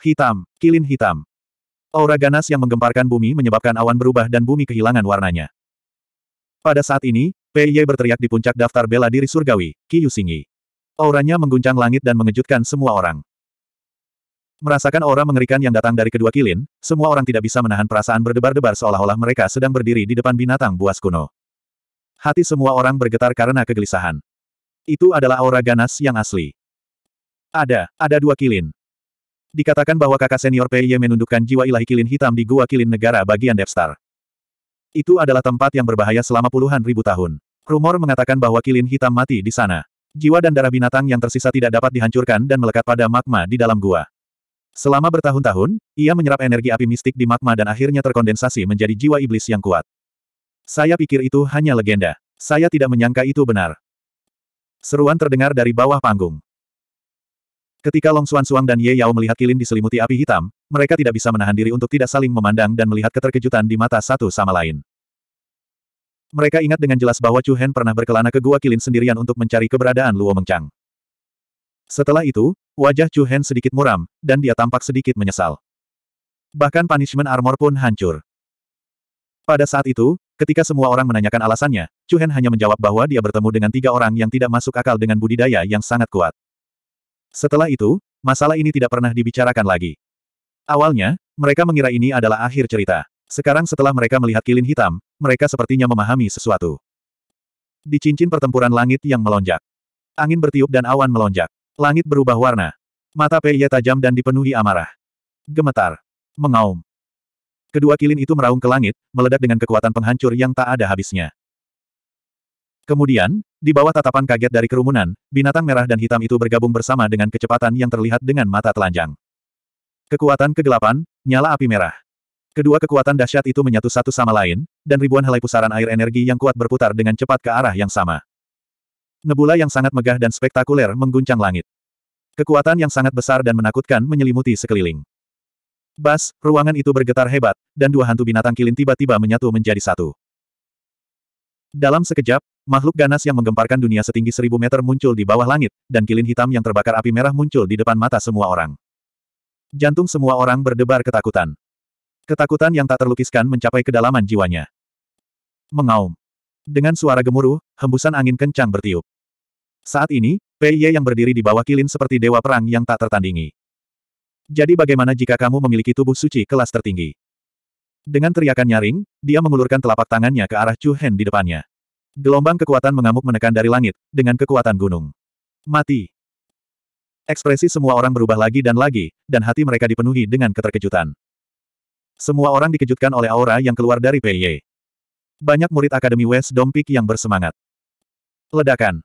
Hitam, kilin hitam. Aura ganas yang menggemparkan bumi menyebabkan awan berubah dan bumi kehilangan warnanya. Pada saat ini, pei ye berteriak di puncak daftar bela diri surgawi, yu Singi. Auranya mengguncang langit dan mengejutkan semua orang. Merasakan aura mengerikan yang datang dari kedua kilin, semua orang tidak bisa menahan perasaan berdebar-debar seolah-olah mereka sedang berdiri di depan binatang buas kuno. Hati semua orang bergetar karena kegelisahan. Itu adalah aura ganas yang asli. Ada, ada dua kilin. Dikatakan bahwa kakak senior Pei Ye menundukkan jiwa ilahi kilin hitam di gua kilin negara bagian Devstar. Itu adalah tempat yang berbahaya selama puluhan ribu tahun. Rumor mengatakan bahwa kilin hitam mati di sana. Jiwa dan darah binatang yang tersisa tidak dapat dihancurkan dan melekat pada magma di dalam gua. Selama bertahun-tahun, ia menyerap energi api mistik di magma dan akhirnya terkondensasi menjadi jiwa iblis yang kuat. Saya pikir itu hanya legenda. Saya tidak menyangka itu benar. Seruan terdengar dari bawah panggung. Ketika Long Xuan Suang dan Ye Yao melihat Kilin diselimuti api hitam, mereka tidak bisa menahan diri untuk tidak saling memandang dan melihat keterkejutan di mata satu sama lain. Mereka ingat dengan jelas bahwa Chu Hen pernah berkelana ke Gua Kilin sendirian untuk mencari keberadaan Luo Mengchang. Setelah itu, wajah Chu Hen sedikit muram, dan dia tampak sedikit menyesal. Bahkan punishment armor pun hancur. Pada saat itu, ketika semua orang menanyakan alasannya, Chu Hen hanya menjawab bahwa dia bertemu dengan tiga orang yang tidak masuk akal dengan budidaya yang sangat kuat. Setelah itu, masalah ini tidak pernah dibicarakan lagi. Awalnya, mereka mengira ini adalah akhir cerita. Sekarang setelah mereka melihat kilin hitam, mereka sepertinya memahami sesuatu. Di cincin pertempuran langit yang melonjak. Angin bertiup dan awan melonjak. Langit berubah warna. Mata Peiye tajam dan dipenuhi amarah. Gemetar. Mengaum. Kedua kilin itu meraung ke langit, meledak dengan kekuatan penghancur yang tak ada habisnya. Kemudian, di bawah tatapan kaget dari kerumunan, binatang merah dan hitam itu bergabung bersama dengan kecepatan yang terlihat dengan mata telanjang. Kekuatan kegelapan, nyala api merah. Kedua kekuatan dahsyat itu menyatu satu sama lain, dan ribuan helai pusaran air energi yang kuat berputar dengan cepat ke arah yang sama. Nebula yang sangat megah dan spektakuler mengguncang langit. Kekuatan yang sangat besar dan menakutkan menyelimuti sekeliling. Bas, ruangan itu bergetar hebat, dan dua hantu binatang kilin tiba-tiba menyatu menjadi satu. Dalam sekejap, makhluk ganas yang menggemparkan dunia setinggi seribu meter muncul di bawah langit, dan kilin hitam yang terbakar api merah muncul di depan mata semua orang. Jantung semua orang berdebar ketakutan. Ketakutan yang tak terlukiskan mencapai kedalaman jiwanya. Mengaum. Dengan suara gemuruh, hembusan angin kencang bertiup. Saat ini, Pei Ye yang berdiri di bawah kilin seperti dewa perang yang tak tertandingi. Jadi bagaimana jika kamu memiliki tubuh suci kelas tertinggi? Dengan teriakan nyaring, dia mengulurkan telapak tangannya ke arah Chu Hen di depannya. Gelombang kekuatan mengamuk menekan dari langit, dengan kekuatan gunung. Mati. Ekspresi semua orang berubah lagi dan lagi, dan hati mereka dipenuhi dengan keterkejutan. Semua orang dikejutkan oleh aura yang keluar dari PY. Banyak murid Akademi West Dompik yang bersemangat. Ledakan.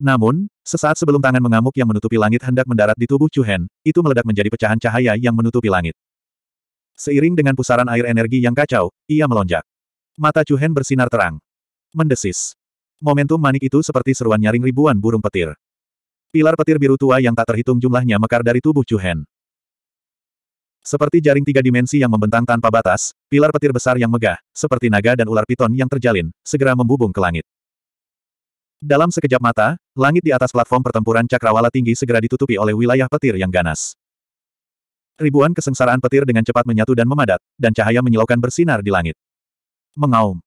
Namun, sesaat sebelum tangan mengamuk yang menutupi langit hendak mendarat di tubuh Chu Hen, itu meledak menjadi pecahan cahaya yang menutupi langit. Seiring dengan pusaran air energi yang kacau, ia melonjak. Mata Chuhen bersinar terang. Mendesis. Momentum manik itu seperti seruan nyaring ribuan burung petir. Pilar petir biru tua yang tak terhitung jumlahnya mekar dari tubuh Chuhen, Seperti jaring tiga dimensi yang membentang tanpa batas, pilar petir besar yang megah, seperti naga dan ular piton yang terjalin, segera membubung ke langit. Dalam sekejap mata, langit di atas platform pertempuran cakrawala tinggi segera ditutupi oleh wilayah petir yang ganas. Ribuan kesengsaraan petir dengan cepat menyatu dan memadat, dan cahaya menyilaukan bersinar di langit. Mengaum.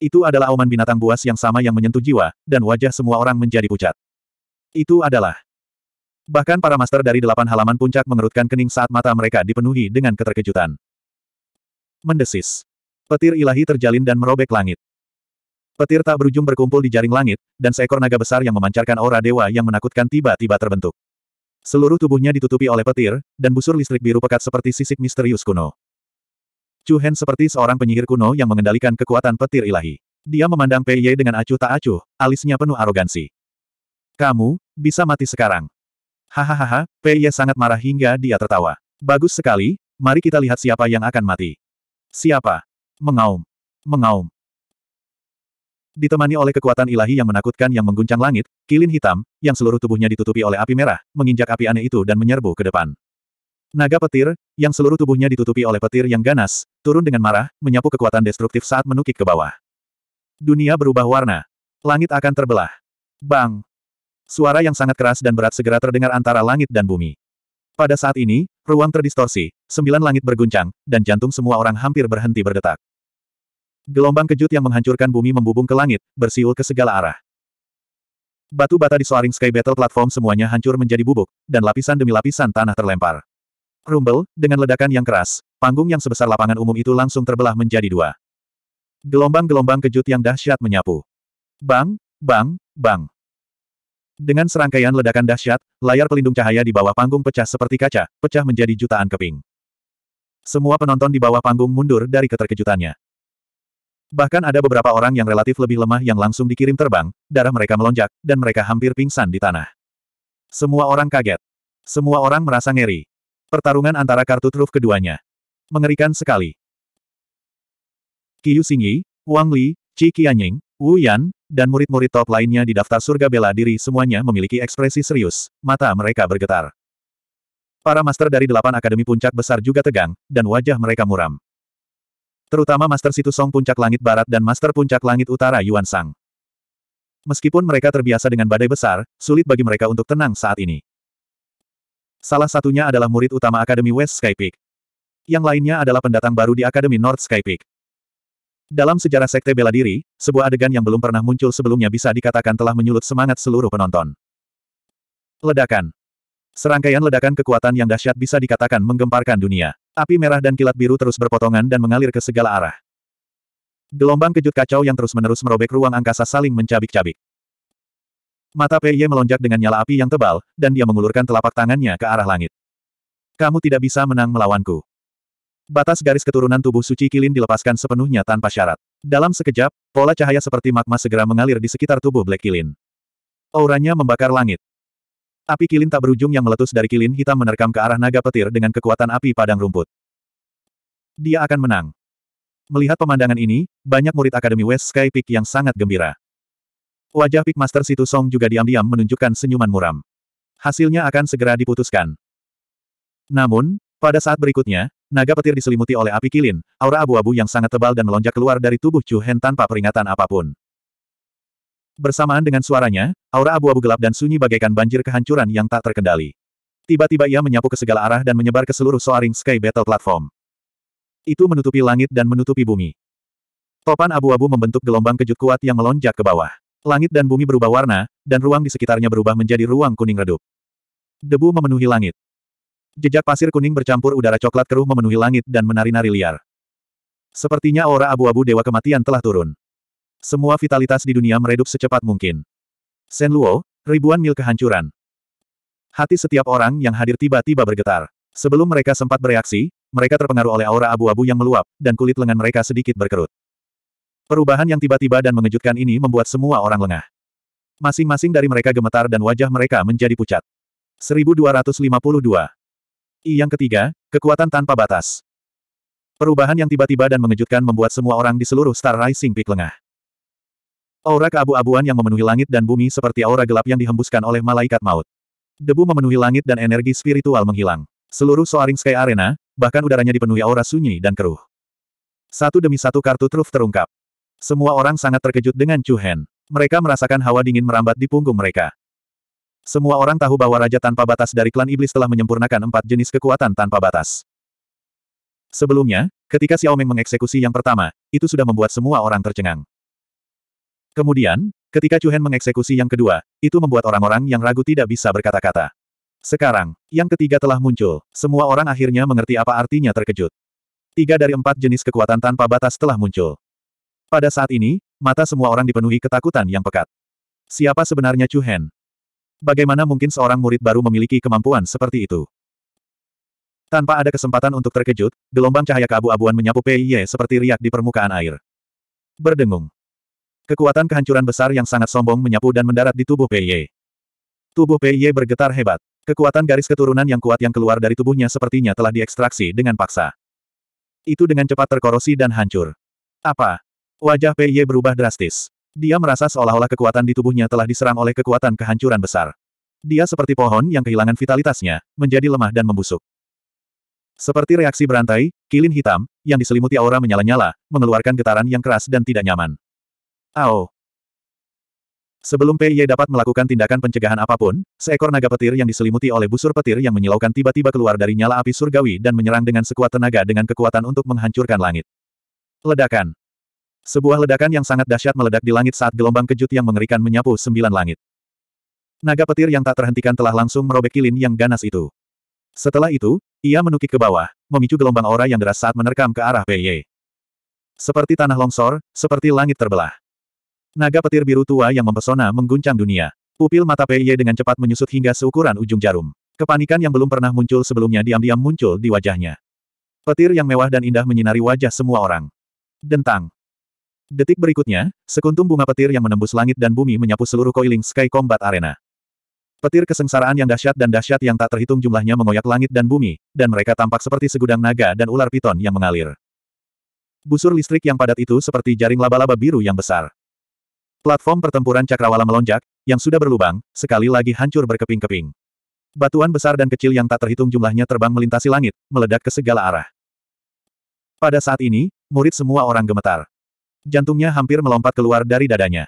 Itu adalah auman binatang buas yang sama yang menyentuh jiwa, dan wajah semua orang menjadi pucat. Itu adalah. Bahkan para master dari delapan halaman puncak mengerutkan kening saat mata mereka dipenuhi dengan keterkejutan. Mendesis. Petir ilahi terjalin dan merobek langit. Petir tak berujung berkumpul di jaring langit, dan seekor naga besar yang memancarkan aura dewa yang menakutkan tiba-tiba terbentuk. Seluruh tubuhnya ditutupi oleh petir, dan busur listrik biru pekat seperti sisik misterius kuno. Chu Hen seperti seorang penyihir kuno yang mengendalikan kekuatan petir ilahi. Dia memandang Pei Ye dengan acuh tak acuh, alisnya penuh arogansi. Kamu, bisa mati sekarang. Hahaha, Pei Ye sangat marah hingga dia tertawa. Bagus sekali, mari kita lihat siapa yang akan mati. Siapa? Mengaum. Mengaum. Ditemani oleh kekuatan ilahi yang menakutkan yang mengguncang langit, kilin hitam, yang seluruh tubuhnya ditutupi oleh api merah, menginjak api aneh itu dan menyerbu ke depan. Naga petir, yang seluruh tubuhnya ditutupi oleh petir yang ganas, turun dengan marah, menyapu kekuatan destruktif saat menukik ke bawah. Dunia berubah warna. Langit akan terbelah. Bang! Suara yang sangat keras dan berat segera terdengar antara langit dan bumi. Pada saat ini, ruang terdistorsi, sembilan langit berguncang, dan jantung semua orang hampir berhenti berdetak. Gelombang kejut yang menghancurkan bumi membubung ke langit, bersiul ke segala arah. Batu bata di Soaring Sky Battle Platform semuanya hancur menjadi bubuk, dan lapisan demi lapisan tanah terlempar. Rumble, dengan ledakan yang keras, panggung yang sebesar lapangan umum itu langsung terbelah menjadi dua. Gelombang-gelombang kejut yang dahsyat menyapu. Bang, bang, bang. Dengan serangkaian ledakan dahsyat, layar pelindung cahaya di bawah panggung pecah seperti kaca, pecah menjadi jutaan keping. Semua penonton di bawah panggung mundur dari keterkejutannya. Bahkan ada beberapa orang yang relatif lebih lemah yang langsung dikirim terbang, darah mereka melonjak, dan mereka hampir pingsan di tanah. Semua orang kaget. Semua orang merasa ngeri. Pertarungan antara kartu truf keduanya. Mengerikan sekali. Qiu Xingyi, Wang Li, Qi Qianying, Wu Yan, dan murid-murid top lainnya di daftar surga bela diri semuanya memiliki ekspresi serius, mata mereka bergetar. Para master dari delapan akademi puncak besar juga tegang, dan wajah mereka muram. Terutama Master Situ Song Puncak Langit Barat dan Master Puncak Langit Utara Yuan Sang. Meskipun mereka terbiasa dengan badai besar, sulit bagi mereka untuk tenang saat ini. Salah satunya adalah murid utama Akademi West Sky Peak. Yang lainnya adalah pendatang baru di Akademi North Sky Peak. Dalam sejarah sekte bela diri, sebuah adegan yang belum pernah muncul sebelumnya bisa dikatakan telah menyulut semangat seluruh penonton. Ledakan Serangkaian ledakan kekuatan yang dahsyat bisa dikatakan menggemparkan dunia. Api merah dan kilat biru terus berpotongan dan mengalir ke segala arah. Gelombang kejut kacau yang terus-menerus merobek ruang angkasa saling mencabik-cabik. Mata Pei melonjak dengan nyala api yang tebal, dan dia mengulurkan telapak tangannya ke arah langit. Kamu tidak bisa menang melawanku. Batas garis keturunan tubuh suci Kilin dilepaskan sepenuhnya tanpa syarat. Dalam sekejap, pola cahaya seperti magma segera mengalir di sekitar tubuh Black Kilin. Auranya membakar langit. Api kilin tak berujung yang meletus dari kilin hitam menerkam ke arah naga petir dengan kekuatan api padang rumput. Dia akan menang. Melihat pemandangan ini, banyak murid Akademi West Sky Peak yang sangat gembira. Wajah Peak Master Situ Song juga diam-diam menunjukkan senyuman muram. Hasilnya akan segera diputuskan. Namun, pada saat berikutnya, naga petir diselimuti oleh api kilin, aura abu-abu yang sangat tebal dan melonjak keluar dari tubuh Chu Hen tanpa peringatan apapun. Bersamaan dengan suaranya, aura abu-abu gelap dan sunyi bagaikan banjir kehancuran yang tak terkendali. Tiba-tiba ia menyapu ke segala arah dan menyebar ke seluruh Soaring Sky Battle Platform. Itu menutupi langit dan menutupi bumi. Topan abu-abu membentuk gelombang kejut kuat yang melonjak ke bawah. Langit dan bumi berubah warna, dan ruang di sekitarnya berubah menjadi ruang kuning redup. Debu memenuhi langit. Jejak pasir kuning bercampur udara coklat keruh memenuhi langit dan menari-nari liar. Sepertinya aura abu-abu Dewa Kematian telah turun. Semua vitalitas di dunia meredup secepat mungkin. Sen Luo, ribuan mil kehancuran. Hati setiap orang yang hadir tiba-tiba bergetar. Sebelum mereka sempat bereaksi, mereka terpengaruh oleh aura abu-abu yang meluap, dan kulit lengan mereka sedikit berkerut. Perubahan yang tiba-tiba dan mengejutkan ini membuat semua orang lengah. Masing-masing dari mereka gemetar dan wajah mereka menjadi pucat. 1252. I yang ketiga, kekuatan tanpa batas. Perubahan yang tiba-tiba dan mengejutkan membuat semua orang di seluruh Star Rising Peak lengah. Aura keabu-abuan yang memenuhi langit dan bumi seperti aura gelap yang dihembuskan oleh malaikat maut. Debu memenuhi langit dan energi spiritual menghilang. Seluruh Soaring Sky Arena, bahkan udaranya dipenuhi aura sunyi dan keruh. Satu demi satu kartu truf terungkap. Semua orang sangat terkejut dengan Chu Hen. Mereka merasakan hawa dingin merambat di punggung mereka. Semua orang tahu bahwa Raja Tanpa Batas dari klan Iblis telah menyempurnakan empat jenis kekuatan tanpa batas. Sebelumnya, ketika Xiao Meng mengeksekusi yang pertama, itu sudah membuat semua orang tercengang. Kemudian, ketika Chu Hen mengeksekusi yang kedua, itu membuat orang-orang yang ragu tidak bisa berkata-kata. Sekarang, yang ketiga telah muncul, semua orang akhirnya mengerti apa artinya terkejut. Tiga dari empat jenis kekuatan tanpa batas telah muncul. Pada saat ini, mata semua orang dipenuhi ketakutan yang pekat. Siapa sebenarnya Chu Hen? Bagaimana mungkin seorang murid baru memiliki kemampuan seperti itu? Tanpa ada kesempatan untuk terkejut, gelombang cahaya keabu-abuan menyapu Pei Ye seperti riak di permukaan air. Berdengung. Kekuatan kehancuran besar yang sangat sombong menyapu dan mendarat di tubuh Pei Ye. Tubuh Pei Ye bergetar hebat. Kekuatan garis keturunan yang kuat yang keluar dari tubuhnya sepertinya telah diekstraksi dengan paksa. Itu dengan cepat terkorosi dan hancur. Apa? Wajah Pei Ye berubah drastis. Dia merasa seolah-olah kekuatan di tubuhnya telah diserang oleh kekuatan kehancuran besar. Dia seperti pohon yang kehilangan vitalitasnya, menjadi lemah dan membusuk. Seperti reaksi berantai, kilin hitam, yang diselimuti aura menyala-nyala, mengeluarkan getaran yang keras dan tidak nyaman. Ao. Sebelum Ye dapat melakukan tindakan pencegahan apapun, seekor naga petir yang diselimuti oleh busur petir yang menyilaukan tiba-tiba keluar dari nyala api surgawi dan menyerang dengan sekuat tenaga dengan kekuatan untuk menghancurkan langit. Ledakan. Sebuah ledakan yang sangat dahsyat meledak di langit saat gelombang kejut yang mengerikan menyapu sembilan langit. Naga petir yang tak terhentikan telah langsung merobek kilin yang ganas itu. Setelah itu, ia menukik ke bawah, memicu gelombang aura yang deras saat menerkam ke arah Pei Ye. Seperti tanah longsor, seperti langit terbelah. Naga petir biru tua yang mempesona mengguncang dunia. Pupil mata Peye dengan cepat menyusut hingga seukuran ujung jarum. Kepanikan yang belum pernah muncul sebelumnya diam-diam muncul di wajahnya. Petir yang mewah dan indah menyinari wajah semua orang. Dentang. Detik berikutnya, sekuntum bunga petir yang menembus langit dan bumi menyapu seluruh koiling Sky Combat Arena. Petir kesengsaraan yang dahsyat dan dahsyat yang tak terhitung jumlahnya mengoyak langit dan bumi, dan mereka tampak seperti segudang naga dan ular piton yang mengalir. Busur listrik yang padat itu seperti jaring laba-laba biru yang besar. Platform pertempuran cakrawala melonjak, yang sudah berlubang, sekali lagi hancur berkeping-keping. Batuan besar dan kecil yang tak terhitung jumlahnya terbang melintasi langit, meledak ke segala arah. Pada saat ini, murid semua orang gemetar. Jantungnya hampir melompat keluar dari dadanya.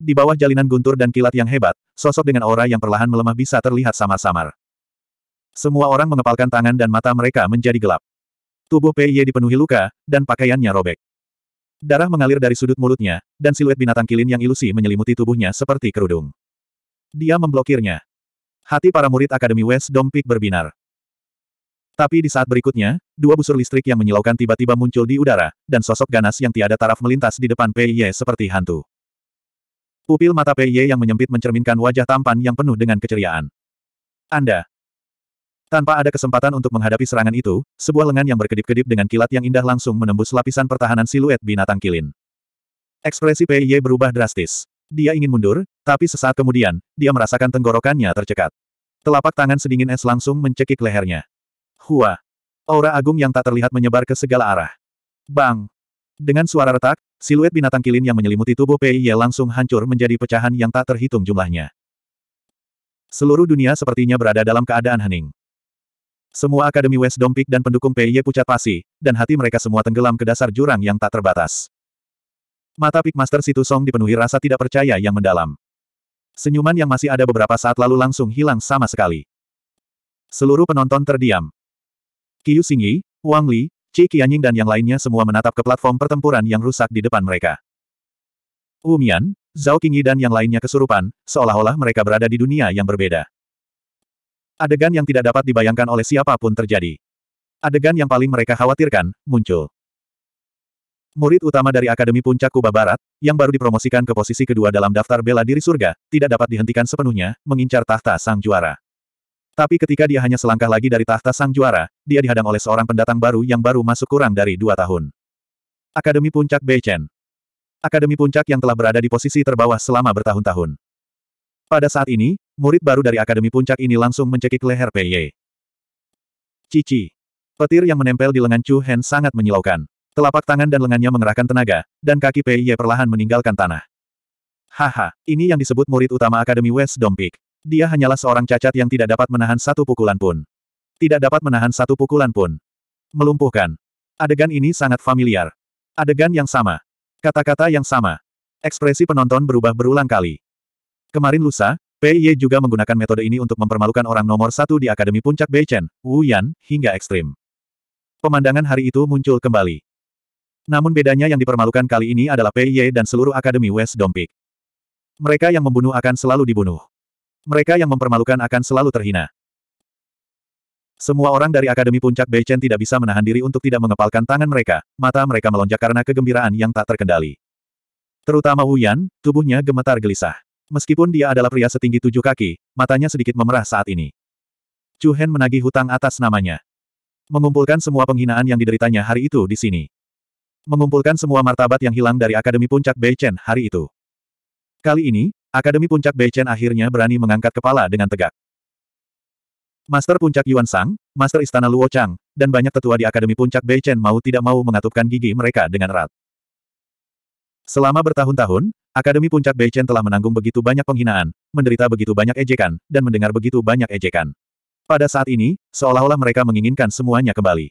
Di bawah jalinan guntur dan kilat yang hebat, sosok dengan aura yang perlahan melemah bisa terlihat samar-samar. Semua orang mengepalkan tangan dan mata mereka menjadi gelap. Tubuh Pei dipenuhi luka, dan pakaiannya robek. Darah mengalir dari sudut mulutnya, dan siluet binatang kilin yang ilusi menyelimuti tubuhnya seperti kerudung. Dia memblokirnya. Hati para murid Akademi West Dompik berbinar. Tapi di saat berikutnya, dua busur listrik yang menyilaukan tiba-tiba muncul di udara, dan sosok ganas yang tiada taraf melintas di depan Pei Ye seperti hantu. Pupil mata Pei Ye yang menyempit mencerminkan wajah tampan yang penuh dengan keceriaan. Anda, tanpa ada kesempatan untuk menghadapi serangan itu, sebuah lengan yang berkedip-kedip dengan kilat yang indah langsung menembus lapisan pertahanan siluet binatang kilin. Ekspresi Ye berubah drastis. Dia ingin mundur, tapi sesaat kemudian, dia merasakan tenggorokannya tercekat. Telapak tangan sedingin es langsung mencekik lehernya. Hua! Aura agung yang tak terlihat menyebar ke segala arah. Bang! Dengan suara retak, siluet binatang kilin yang menyelimuti tubuh Ye langsung hancur menjadi pecahan yang tak terhitung jumlahnya. Seluruh dunia sepertinya berada dalam keadaan hening. Semua Akademi West Dompik dan pendukung PY pucat pasi, dan hati mereka semua tenggelam ke dasar jurang yang tak terbatas. Mata Pikmaster Situ Song dipenuhi rasa tidak percaya yang mendalam. Senyuman yang masih ada beberapa saat lalu langsung hilang sama sekali. Seluruh penonton terdiam. Qiu Xingyi, Wang Li, Qi Qianying dan yang lainnya semua menatap ke platform pertempuran yang rusak di depan mereka. Wu Mian, Zhao Qingyi dan yang lainnya kesurupan, seolah-olah mereka berada di dunia yang berbeda. Adegan yang tidak dapat dibayangkan oleh siapapun terjadi. Adegan yang paling mereka khawatirkan, muncul. Murid utama dari Akademi Puncak Kuba Barat, yang baru dipromosikan ke posisi kedua dalam daftar bela diri surga, tidak dapat dihentikan sepenuhnya, mengincar tahta sang juara. Tapi ketika dia hanya selangkah lagi dari tahta sang juara, dia dihadang oleh seorang pendatang baru yang baru masuk kurang dari dua tahun. Akademi Puncak Beichen. Akademi Puncak yang telah berada di posisi terbawah selama bertahun-tahun. Pada saat ini, murid baru dari Akademi Puncak ini langsung mencekik leher Pei Ye. Cici. Petir yang menempel di lengan Chu Hen sangat menyilaukan. Telapak tangan dan lengannya mengerahkan tenaga, dan kaki Pei Ye perlahan meninggalkan tanah. Haha, ini yang disebut murid utama Akademi West Dompik. Dia hanyalah seorang cacat yang tidak dapat menahan satu pukulan pun. Tidak dapat menahan satu pukulan pun. Melumpuhkan. Adegan ini sangat familiar. Adegan yang sama. Kata-kata yang sama. Ekspresi penonton berubah berulang kali. Kemarin lusa, Pei Ye juga menggunakan metode ini untuk mempermalukan orang nomor satu di Akademi Puncak Beichen, Wu Yan, hingga ekstrim. Pemandangan hari itu muncul kembali. Namun bedanya yang dipermalukan kali ini adalah Pei Ye dan seluruh Akademi West Dompik. Mereka yang membunuh akan selalu dibunuh. Mereka yang mempermalukan akan selalu terhina. Semua orang dari Akademi Puncak Beichen tidak bisa menahan diri untuk tidak mengepalkan tangan mereka, mata mereka melonjak karena kegembiraan yang tak terkendali. Terutama Wu Yan, tubuhnya gemetar gelisah. Meskipun dia adalah pria setinggi tujuh kaki, matanya sedikit memerah saat ini. Chu Hen menagih hutang atas namanya. Mengumpulkan semua penghinaan yang dideritanya hari itu di sini. Mengumpulkan semua martabat yang hilang dari Akademi Puncak Beichen hari itu. Kali ini, Akademi Puncak Beichen akhirnya berani mengangkat kepala dengan tegak. Master Puncak Yuan Sang, Master Istana Luo Chang, dan banyak tetua di Akademi Puncak Beichen mau tidak mau mengatupkan gigi mereka dengan erat. Selama bertahun-tahun, Akademi Puncak Beichen telah menanggung begitu banyak penghinaan, menderita begitu banyak ejekan, dan mendengar begitu banyak ejekan. Pada saat ini, seolah-olah mereka menginginkan semuanya kembali.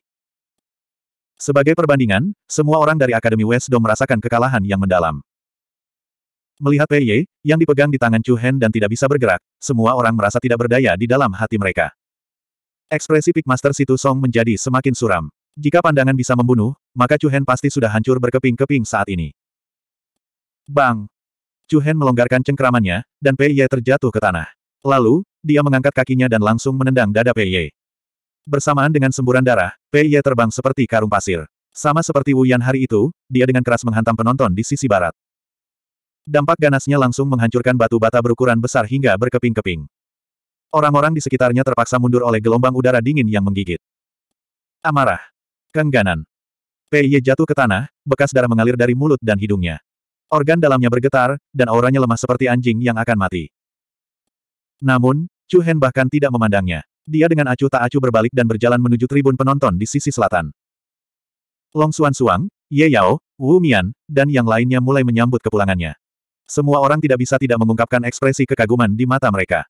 Sebagai perbandingan, semua orang dari Akademi West Dome merasakan kekalahan yang mendalam. Melihat Pei Ye yang dipegang di tangan Chu Hen dan tidak bisa bergerak, semua orang merasa tidak berdaya di dalam hati mereka. Ekspresi Pikmaster Situ Song menjadi semakin suram. Jika pandangan bisa membunuh, maka Chu Hen pasti sudah hancur berkeping-keping saat ini. Bang! Chu Hen melonggarkan cengkeramannya, dan Pei Ye terjatuh ke tanah. Lalu, dia mengangkat kakinya dan langsung menendang dada Pei Ye. Bersamaan dengan semburan darah, Pei Ye terbang seperti karung pasir. Sama seperti Wu Yan hari itu, dia dengan keras menghantam penonton di sisi barat. Dampak ganasnya langsung menghancurkan batu bata berukuran besar hingga berkeping-keping. Orang-orang di sekitarnya terpaksa mundur oleh gelombang udara dingin yang menggigit. Amarah. Kengganan. Pei Ye jatuh ke tanah, bekas darah mengalir dari mulut dan hidungnya. Organ dalamnya bergetar, dan auranya lemah seperti anjing yang akan mati. Namun, Chu Hen bahkan tidak memandangnya. Dia dengan acuh tak acuh berbalik dan berjalan menuju tribun penonton di sisi selatan. Long Suan Suang, Ye Yao, Wu Mian, dan yang lainnya mulai menyambut kepulangannya. Semua orang tidak bisa tidak mengungkapkan ekspresi kekaguman di mata mereka.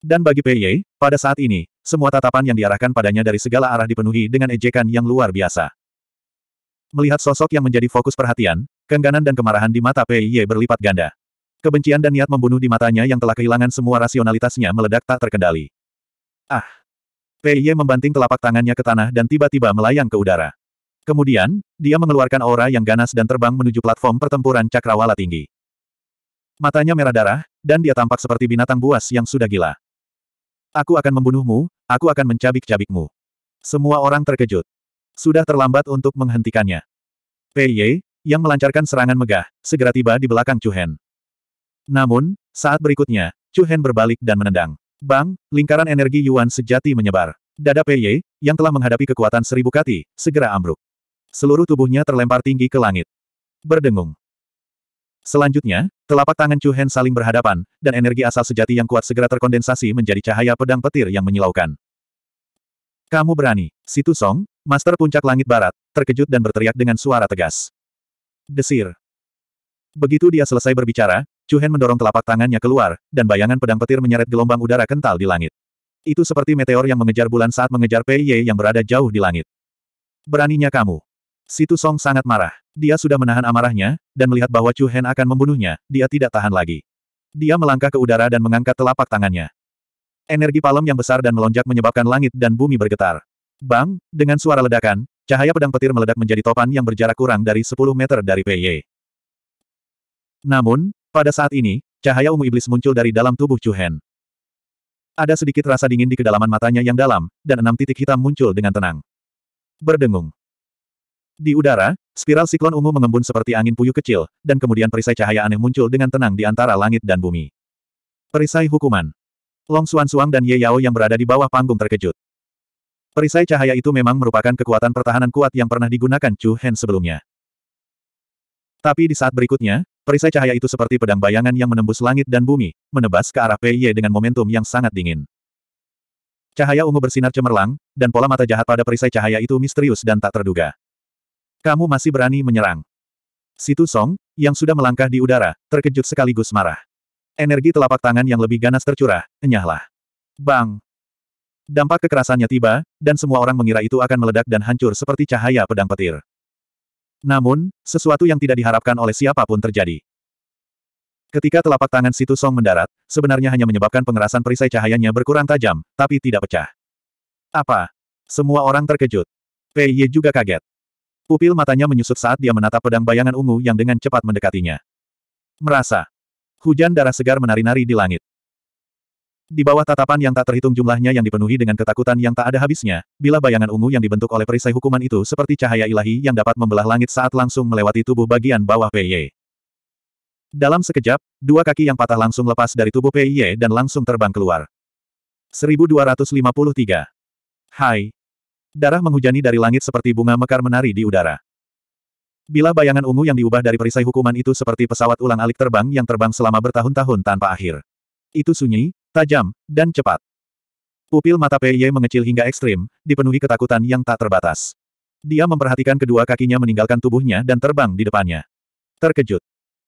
Dan bagi Pei Ye, pada saat ini, semua tatapan yang diarahkan padanya dari segala arah dipenuhi dengan ejekan yang luar biasa. Melihat sosok yang menjadi fokus perhatian, Kengganan dan kemarahan di mata Pei Ye berlipat ganda. Kebencian dan niat membunuh di matanya yang telah kehilangan semua rasionalitasnya meledak tak terkendali. Ah! Pei Ye membanting telapak tangannya ke tanah dan tiba-tiba melayang ke udara. Kemudian, dia mengeluarkan aura yang ganas dan terbang menuju platform pertempuran cakrawala tinggi. Matanya merah darah, dan dia tampak seperti binatang buas yang sudah gila. Aku akan membunuhmu, aku akan mencabik-cabikmu. Semua orang terkejut. Sudah terlambat untuk menghentikannya. Pei Ye yang melancarkan serangan megah, segera tiba di belakang Chu Hen. Namun, saat berikutnya, Chu Hen berbalik dan menendang. Bang, lingkaran energi Yuan sejati menyebar. Dada Ye yang telah menghadapi kekuatan seribu kati, segera ambruk. Seluruh tubuhnya terlempar tinggi ke langit. Berdengung. Selanjutnya, telapak tangan Chu Hen saling berhadapan, dan energi asal sejati yang kuat segera terkondensasi menjadi cahaya pedang petir yang menyilaukan. Kamu berani, Situ Song, Master Puncak Langit Barat, terkejut dan berteriak dengan suara tegas. Desir. Begitu dia selesai berbicara, Chu Hen mendorong telapak tangannya keluar, dan bayangan pedang petir menyeret gelombang udara kental di langit. Itu seperti meteor yang mengejar bulan saat mengejar Pei Ye yang berada jauh di langit. Beraninya kamu. Situ Song sangat marah. Dia sudah menahan amarahnya, dan melihat bahwa Chu Hen akan membunuhnya, dia tidak tahan lagi. Dia melangkah ke udara dan mengangkat telapak tangannya. Energi palem yang besar dan melonjak menyebabkan langit dan bumi bergetar. Bang, dengan suara ledakan, Cahaya pedang petir meledak menjadi topan yang berjarak kurang dari 10 meter dari Peiye. Namun, pada saat ini, cahaya ungu iblis muncul dari dalam tubuh Chu Hen. Ada sedikit rasa dingin di kedalaman matanya yang dalam, dan enam titik hitam muncul dengan tenang. Berdengung. Di udara, spiral siklon ungu mengembun seperti angin puyuh kecil, dan kemudian perisai cahaya aneh muncul dengan tenang di antara langit dan bumi. Perisai hukuman. Long Suan Suang dan Ye Yao yang berada di bawah panggung terkejut. Perisai cahaya itu memang merupakan kekuatan pertahanan kuat yang pernah digunakan Chu Hen sebelumnya. Tapi di saat berikutnya, perisai cahaya itu seperti pedang bayangan yang menembus langit dan bumi, menebas ke arah Pei Ye dengan momentum yang sangat dingin. Cahaya ungu bersinar cemerlang, dan pola mata jahat pada perisai cahaya itu misterius dan tak terduga. Kamu masih berani menyerang. Situ Song, yang sudah melangkah di udara, terkejut sekaligus marah. Energi telapak tangan yang lebih ganas tercurah, enyahlah. Bang! Dampak kekerasannya tiba, dan semua orang mengira itu akan meledak dan hancur seperti cahaya pedang petir. Namun, sesuatu yang tidak diharapkan oleh siapapun terjadi. Ketika telapak tangan Situ Song mendarat, sebenarnya hanya menyebabkan pengerasan perisai cahayanya berkurang tajam, tapi tidak pecah. Apa? Semua orang terkejut. Pei Ye juga kaget. Pupil matanya menyusut saat dia menatap pedang bayangan ungu yang dengan cepat mendekatinya. Merasa. Hujan darah segar menari-nari di langit. Di bawah tatapan yang tak terhitung jumlahnya yang dipenuhi dengan ketakutan yang tak ada habisnya, bila bayangan ungu yang dibentuk oleh perisai hukuman itu seperti cahaya ilahi yang dapat membelah langit saat langsung melewati tubuh bagian bawah Peiye. Dalam sekejap, dua kaki yang patah langsung lepas dari tubuh Peiye dan langsung terbang keluar. 1253. Hai. Darah menghujani dari langit seperti bunga mekar menari di udara. Bila bayangan ungu yang diubah dari perisai hukuman itu seperti pesawat ulang alik terbang yang terbang selama bertahun-tahun tanpa akhir. Itu sunyi, Tajam, dan cepat. Pupil mata Pei Ye mengecil hingga ekstrim, dipenuhi ketakutan yang tak terbatas. Dia memperhatikan kedua kakinya meninggalkan tubuhnya dan terbang di depannya. Terkejut.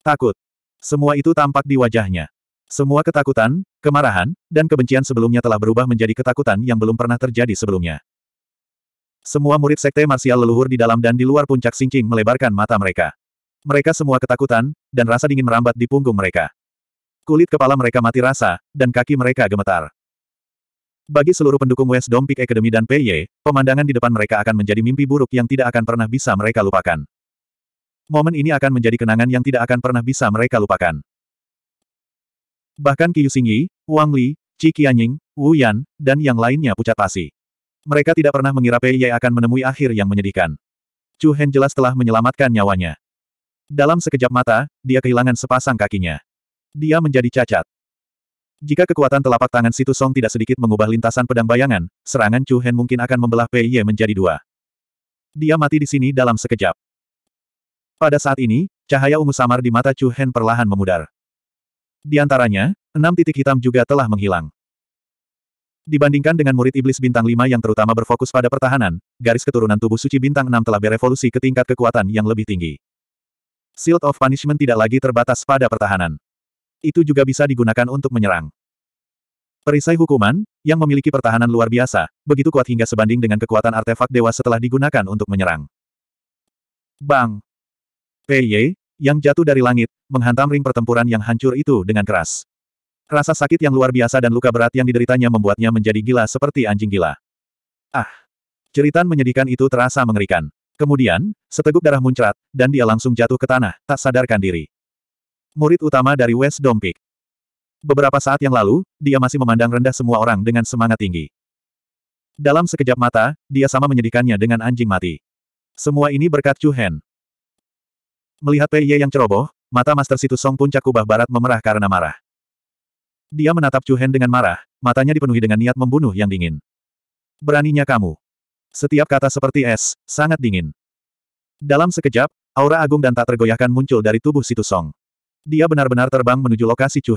Takut. Semua itu tampak di wajahnya. Semua ketakutan, kemarahan, dan kebencian sebelumnya telah berubah menjadi ketakutan yang belum pernah terjadi sebelumnya. Semua murid sekte marsial leluhur di dalam dan di luar puncak Singking melebarkan mata mereka. Mereka semua ketakutan, dan rasa dingin merambat di punggung mereka. Kulit kepala mereka mati rasa, dan kaki mereka gemetar. Bagi seluruh pendukung West Dompik Academy dan PY, pemandangan di depan mereka akan menjadi mimpi buruk yang tidak akan pernah bisa mereka lupakan. Momen ini akan menjadi kenangan yang tidak akan pernah bisa mereka lupakan. Bahkan Qiu Xingyi, Wang Li, Qi Qianying, Wu Yan, dan yang lainnya pucat pasi. Mereka tidak pernah mengira PY akan menemui akhir yang menyedihkan. Chu Hen jelas telah menyelamatkan nyawanya. Dalam sekejap mata, dia kehilangan sepasang kakinya dia menjadi cacat. Jika kekuatan telapak tangan Situ Song tidak sedikit mengubah lintasan pedang bayangan, serangan Chu Hen mungkin akan membelah Pei Ye menjadi dua. Dia mati di sini dalam sekejap. Pada saat ini, cahaya ungu samar di mata Chu Hen perlahan memudar. Di antaranya, enam titik hitam juga telah menghilang. Dibandingkan dengan murid iblis bintang lima yang terutama berfokus pada pertahanan, garis keturunan tubuh suci bintang enam telah berevolusi ke tingkat kekuatan yang lebih tinggi. Shield of Punishment tidak lagi terbatas pada pertahanan itu juga bisa digunakan untuk menyerang. Perisai hukuman, yang memiliki pertahanan luar biasa, begitu kuat hingga sebanding dengan kekuatan artefak dewa setelah digunakan untuk menyerang. Bang! PY, yang jatuh dari langit, menghantam ring pertempuran yang hancur itu dengan keras. Rasa sakit yang luar biasa dan luka berat yang dideritanya membuatnya menjadi gila seperti anjing gila. Ah! Ceritan menyedihkan itu terasa mengerikan. Kemudian, seteguk darah muncrat, dan dia langsung jatuh ke tanah, tak sadarkan diri murid utama dari West Dompik. Beberapa saat yang lalu, dia masih memandang rendah semua orang dengan semangat tinggi. Dalam sekejap mata, dia sama menyedihkannya dengan anjing mati. Semua ini berkat Chu Hen. Melihat Pei Ye yang ceroboh, mata Master Situ Song puncak kubah barat memerah karena marah. Dia menatap Chu Hen dengan marah, matanya dipenuhi dengan niat membunuh yang dingin. Beraninya kamu. Setiap kata seperti es, sangat dingin. Dalam sekejap, aura agung dan tak tergoyahkan muncul dari tubuh Situ Song. Dia benar-benar terbang menuju lokasi Chu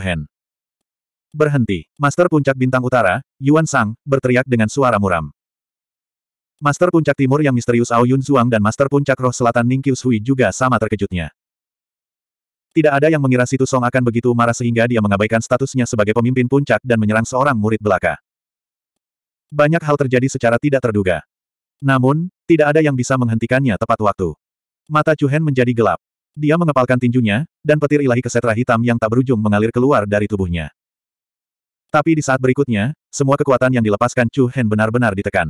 Berhenti. Master Puncak Bintang Utara, Yuan Sang, berteriak dengan suara muram. Master Puncak Timur yang misterius Ao Yun Zhuang dan Master Puncak Roh Selatan Ning Hui juga sama terkejutnya. Tidak ada yang mengira Situ Song akan begitu marah sehingga dia mengabaikan statusnya sebagai pemimpin puncak dan menyerang seorang murid belaka. Banyak hal terjadi secara tidak terduga. Namun, tidak ada yang bisa menghentikannya tepat waktu. Mata Chu menjadi gelap. Dia mengepalkan tinjunya, dan petir ilahi kesetra hitam yang tak berujung mengalir keluar dari tubuhnya. Tapi di saat berikutnya, semua kekuatan yang dilepaskan Chu Hen benar-benar ditekan.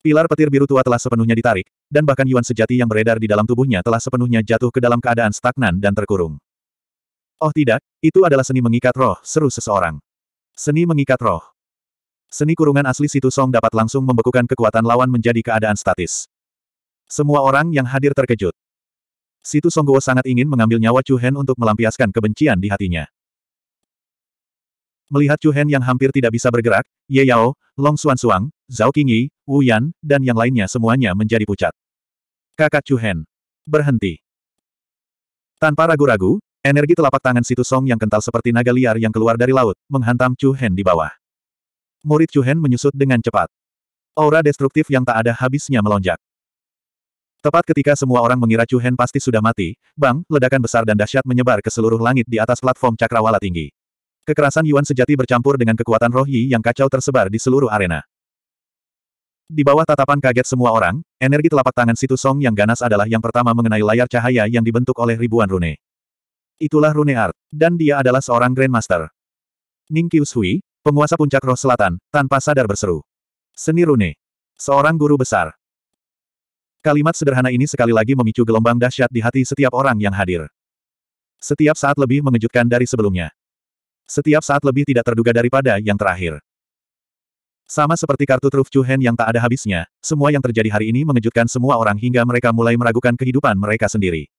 Pilar petir biru tua telah sepenuhnya ditarik, dan bahkan Yuan sejati yang beredar di dalam tubuhnya telah sepenuhnya jatuh ke dalam keadaan stagnan dan terkurung. Oh tidak, itu adalah seni mengikat roh, seru seseorang. Seni mengikat roh. Seni kurungan asli Situ Song dapat langsung membekukan kekuatan lawan menjadi keadaan statis. Semua orang yang hadir terkejut. Situ Songgowo sangat ingin mengambil nyawa Chu Hen untuk melampiaskan kebencian di hatinya. Melihat Chu Hen yang hampir tidak bisa bergerak, Ye Yao, Long Xuan Suang, Zhao Qingyi, Wu Yan, dan yang lainnya semuanya menjadi pucat. Kakak Chu Hen. Berhenti. Tanpa ragu-ragu, energi telapak tangan Situ Song yang kental seperti naga liar yang keluar dari laut, menghantam Chu Hen di bawah. Murid Chu Hen menyusut dengan cepat. Aura destruktif yang tak ada habisnya melonjak. Tepat ketika semua orang mengira Chu Hen pasti sudah mati, bang, ledakan besar dan dahsyat menyebar ke seluruh langit di atas platform cakrawala tinggi. Kekerasan Yuan sejati bercampur dengan kekuatan roh Yi yang kacau tersebar di seluruh arena. Di bawah tatapan kaget semua orang, energi telapak tangan Situ Song yang ganas adalah yang pertama mengenai layar cahaya yang dibentuk oleh ribuan rune. Itulah rune art, dan dia adalah seorang Grandmaster. Ning Qiushui, penguasa puncak roh selatan, tanpa sadar berseru. Seni rune. Seorang guru besar. Kalimat sederhana ini sekali lagi memicu gelombang dahsyat di hati setiap orang yang hadir. Setiap saat lebih mengejutkan dari sebelumnya. Setiap saat lebih tidak terduga daripada yang terakhir. Sama seperti kartu truf Chu yang tak ada habisnya, semua yang terjadi hari ini mengejutkan semua orang hingga mereka mulai meragukan kehidupan mereka sendiri.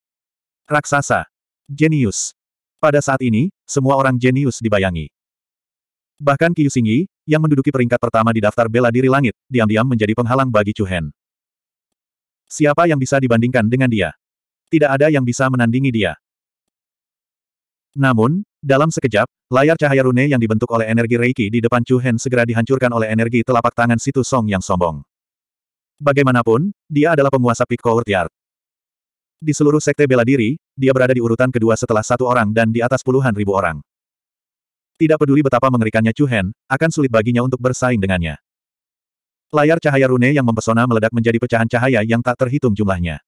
Raksasa. Jenius. Pada saat ini, semua orang jenius dibayangi. Bahkan Qiu Xingyi, yang menduduki peringkat pertama di daftar bela diri langit, diam-diam menjadi penghalang bagi Chu Siapa yang bisa dibandingkan dengan dia? Tidak ada yang bisa menandingi dia. Namun, dalam sekejap, layar cahaya rune yang dibentuk oleh energi Reiki di depan Chu Hen segera dihancurkan oleh energi telapak tangan situ Song yang sombong. Bagaimanapun, dia adalah penguasa World Yard. Di seluruh sekte bela diri, dia berada di urutan kedua setelah satu orang dan di atas puluhan ribu orang. Tidak peduli betapa mengerikannya Chu Hen, akan sulit baginya untuk bersaing dengannya. Layar cahaya rune yang mempesona meledak menjadi pecahan cahaya yang tak terhitung jumlahnya.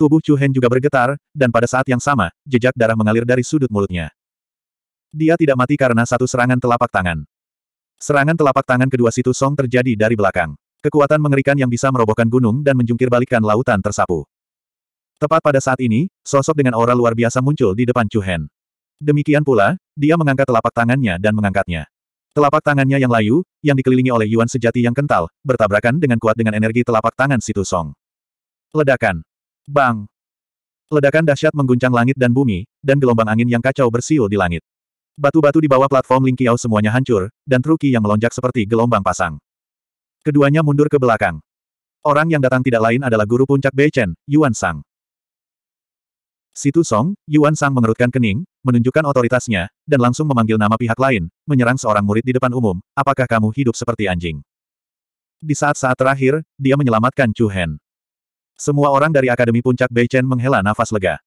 Tubuh Chu Hen juga bergetar, dan pada saat yang sama, jejak darah mengalir dari sudut mulutnya. Dia tidak mati karena satu serangan telapak tangan. Serangan telapak tangan kedua situ Song terjadi dari belakang. Kekuatan mengerikan yang bisa merobohkan gunung dan menjungkir balikan lautan tersapu. Tepat pada saat ini, sosok dengan aura luar biasa muncul di depan Chu Hen. Demikian pula, dia mengangkat telapak tangannya dan mengangkatnya. Telapak tangannya yang layu, yang dikelilingi oleh Yuan sejati yang kental, bertabrakan dengan kuat dengan energi telapak tangan Situ Song. Ledakan. Bang. Ledakan dahsyat mengguncang langit dan bumi, dan gelombang angin yang kacau bersiul di langit. Batu-batu di bawah platform Ling Qiao semuanya hancur, dan Truki yang melonjak seperti gelombang pasang. Keduanya mundur ke belakang. Orang yang datang tidak lain adalah guru puncak Bei Chen, Yuan Sang. Situ Song, Yuan Sang mengerutkan kening, menunjukkan otoritasnya, dan langsung memanggil nama pihak lain, menyerang seorang murid di depan umum, apakah kamu hidup seperti anjing? Di saat-saat terakhir, dia menyelamatkan Chu Hen. Semua orang dari Akademi Puncak Beichen menghela nafas lega.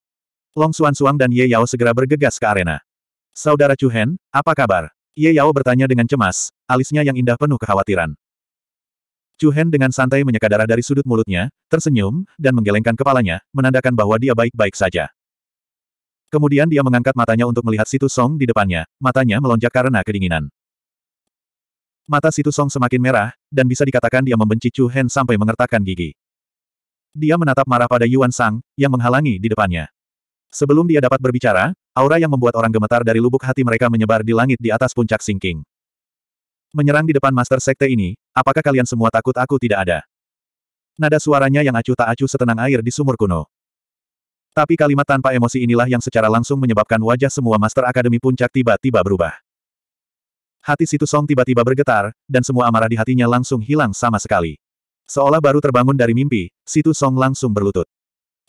Long Xuan Suang dan Ye Yao segera bergegas ke arena. Saudara Chu Hen, apa kabar? Ye Yao bertanya dengan cemas, alisnya yang indah penuh kekhawatiran. Chu Hen dengan santai menyeka darah dari sudut mulutnya, tersenyum, dan menggelengkan kepalanya, menandakan bahwa dia baik-baik saja. Kemudian dia mengangkat matanya untuk melihat Situ Song di depannya, matanya melonjak karena kedinginan. Mata Situ Song semakin merah, dan bisa dikatakan dia membenci Chu Hen sampai mengertakkan gigi. Dia menatap marah pada Yuan Sang, yang menghalangi di depannya. Sebelum dia dapat berbicara, aura yang membuat orang gemetar dari lubuk hati mereka menyebar di langit di atas puncak Singking. Menyerang di depan Master Sekte ini, apakah kalian semua takut aku tidak ada? Nada suaranya yang acuh tak acuh setenang air di sumur kuno. Tapi kalimat tanpa emosi inilah yang secara langsung menyebabkan wajah semua Master Akademi Puncak tiba-tiba berubah. Hati Situ Song tiba-tiba bergetar, dan semua amarah di hatinya langsung hilang sama sekali. Seolah baru terbangun dari mimpi, Situ Song langsung berlutut.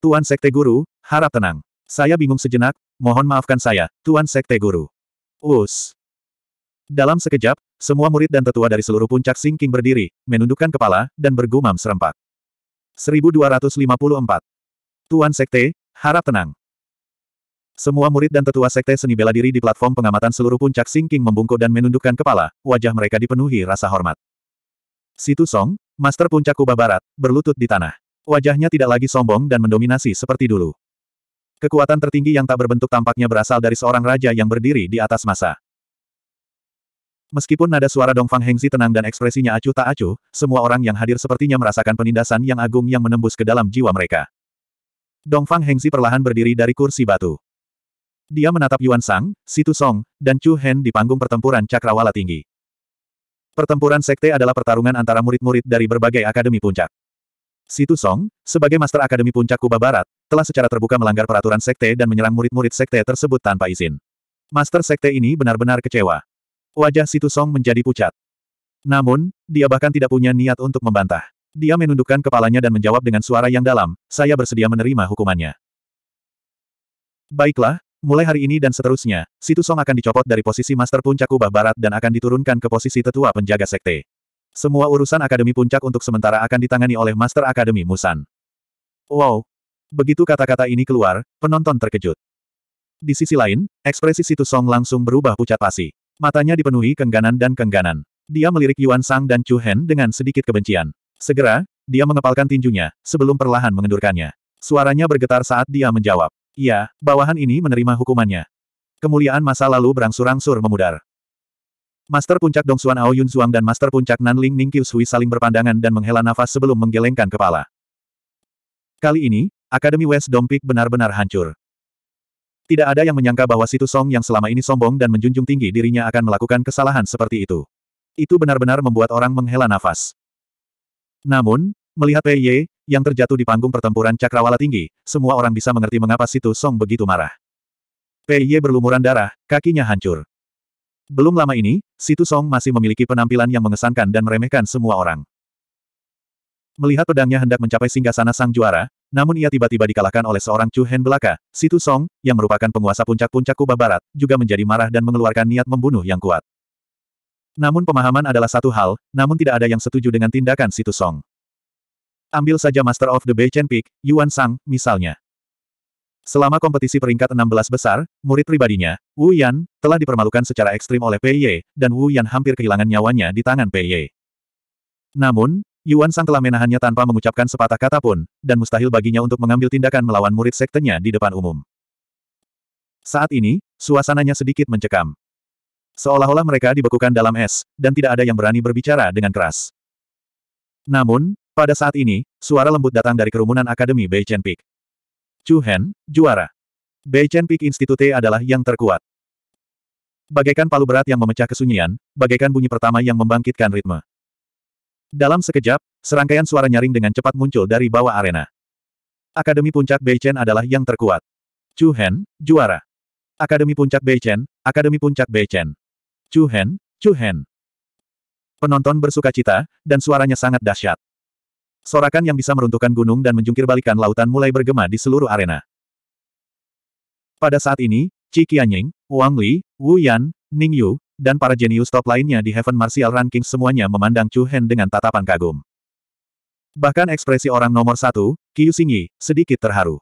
Tuan Sekte Guru, harap tenang. Saya bingung sejenak, mohon maafkan saya, Tuan Sekte Guru. Us. Dalam sekejap, semua murid dan tetua dari seluruh puncak Singking berdiri, menundukkan kepala, dan bergumam serempak. 1254. Tuan Sekte, Harap tenang. Semua murid dan tetua sekte seni bela diri di platform pengamatan seluruh puncak Singking membungkuk dan menundukkan kepala, wajah mereka dipenuhi rasa hormat. Situ Song, Master Puncak Kubah Barat, berlutut di tanah. Wajahnya tidak lagi sombong dan mendominasi seperti dulu. Kekuatan tertinggi yang tak berbentuk tampaknya berasal dari seorang raja yang berdiri di atas masa. Meskipun nada suara Dongfang Hengzi tenang dan ekspresinya acuh tak acuh, semua orang yang hadir sepertinya merasakan penindasan yang agung yang menembus ke dalam jiwa mereka. Dongfang Hengzi perlahan berdiri dari kursi batu. Dia menatap Yuan Sang, Situ Song, dan Chu Hen di panggung pertempuran cakrawala tinggi. Pertempuran sekte adalah pertarungan antara murid-murid dari berbagai akademi puncak. Situ Song, sebagai master akademi puncak Kuba Barat, telah secara terbuka melanggar peraturan sekte dan menyerang murid-murid sekte tersebut tanpa izin. Master sekte ini benar-benar kecewa. Wajah Situ Song menjadi pucat. Namun, dia bahkan tidak punya niat untuk membantah. Dia menundukkan kepalanya dan menjawab dengan suara yang dalam, saya bersedia menerima hukumannya. Baiklah, mulai hari ini dan seterusnya, Situ Song akan dicopot dari posisi Master Puncak Kubah Barat dan akan diturunkan ke posisi Tetua Penjaga Sekte. Semua urusan Akademi Puncak untuk sementara akan ditangani oleh Master Akademi Musan. Wow! Begitu kata-kata ini keluar, penonton terkejut. Di sisi lain, ekspresi Situ Song langsung berubah pucat pasi. Matanya dipenuhi kengganan dan kengganan. Dia melirik Yuan Sang dan Chu Hen dengan sedikit kebencian. Segera, dia mengepalkan tinjunya, sebelum perlahan mengendurkannya. Suaranya bergetar saat dia menjawab. Iya, bawahan ini menerima hukumannya. Kemuliaan masa lalu berangsur-angsur memudar. Master Puncak Dongsuan Ao Yun Zhuang dan Master Puncak Nanling Qiu Sui saling berpandangan dan menghela nafas sebelum menggelengkan kepala. Kali ini, Akademi West Dompik benar-benar hancur. Tidak ada yang menyangka bahwa Situ Song yang selama ini sombong dan menjunjung tinggi dirinya akan melakukan kesalahan seperti itu. Itu benar-benar membuat orang menghela nafas. Namun, melihat Pei Ye yang terjatuh di panggung pertempuran cakrawala tinggi, semua orang bisa mengerti mengapa Situ Song begitu marah. Pei Ye berlumuran darah, kakinya hancur. Belum lama ini, Situ Song masih memiliki penampilan yang mengesankan dan meremehkan semua orang. Melihat pedangnya hendak mencapai singgasana sang juara, namun ia tiba-tiba dikalahkan oleh seorang Chu Hen belaka, Situ Song, yang merupakan penguasa puncak-puncak Kubah Barat, juga menjadi marah dan mengeluarkan niat membunuh yang kuat. Namun pemahaman adalah satu hal, namun tidak ada yang setuju dengan tindakan Situ Song. Ambil saja Master of the Beichen Peak, Yuan Sang, misalnya. Selama kompetisi peringkat 16 besar, murid pribadinya, Wu Yan, telah dipermalukan secara ekstrim oleh Pei Ye, dan Wu Yan hampir kehilangan nyawanya di tangan Pei Ye. Namun, Yuan Sang telah menahannya tanpa mengucapkan sepatah kata pun, dan mustahil baginya untuk mengambil tindakan melawan murid sektenya di depan umum. Saat ini, suasananya sedikit mencekam. Seolah-olah mereka dibekukan dalam es, dan tidak ada yang berani berbicara dengan keras. Namun, pada saat ini, suara lembut datang dari kerumunan Akademi Beichen Peak. Chu Hen, juara. Beichen Peak Institute adalah yang terkuat. Bagaikan palu berat yang memecah kesunyian, bagaikan bunyi pertama yang membangkitkan ritme. Dalam sekejap, serangkaian suara nyaring dengan cepat muncul dari bawah arena. Akademi Puncak Beichen adalah yang terkuat. Chu Hen, juara. Akademi Puncak Beichen, Akademi Puncak Beichen. Cuhen, Cuhen. Penonton bersuka cita, dan suaranya sangat dahsyat. Sorakan yang bisa meruntuhkan gunung dan menjungkirbalikkan lautan mulai bergema di seluruh arena. Pada saat ini, Qi Qianying, Wang Li, Wu Yan, Ning Yu, dan para jenius top lainnya di Heaven Martial Rankings semuanya memandang Chu Hen dengan tatapan kagum. Bahkan ekspresi orang nomor satu, Qiu Xingyi, sedikit terharu.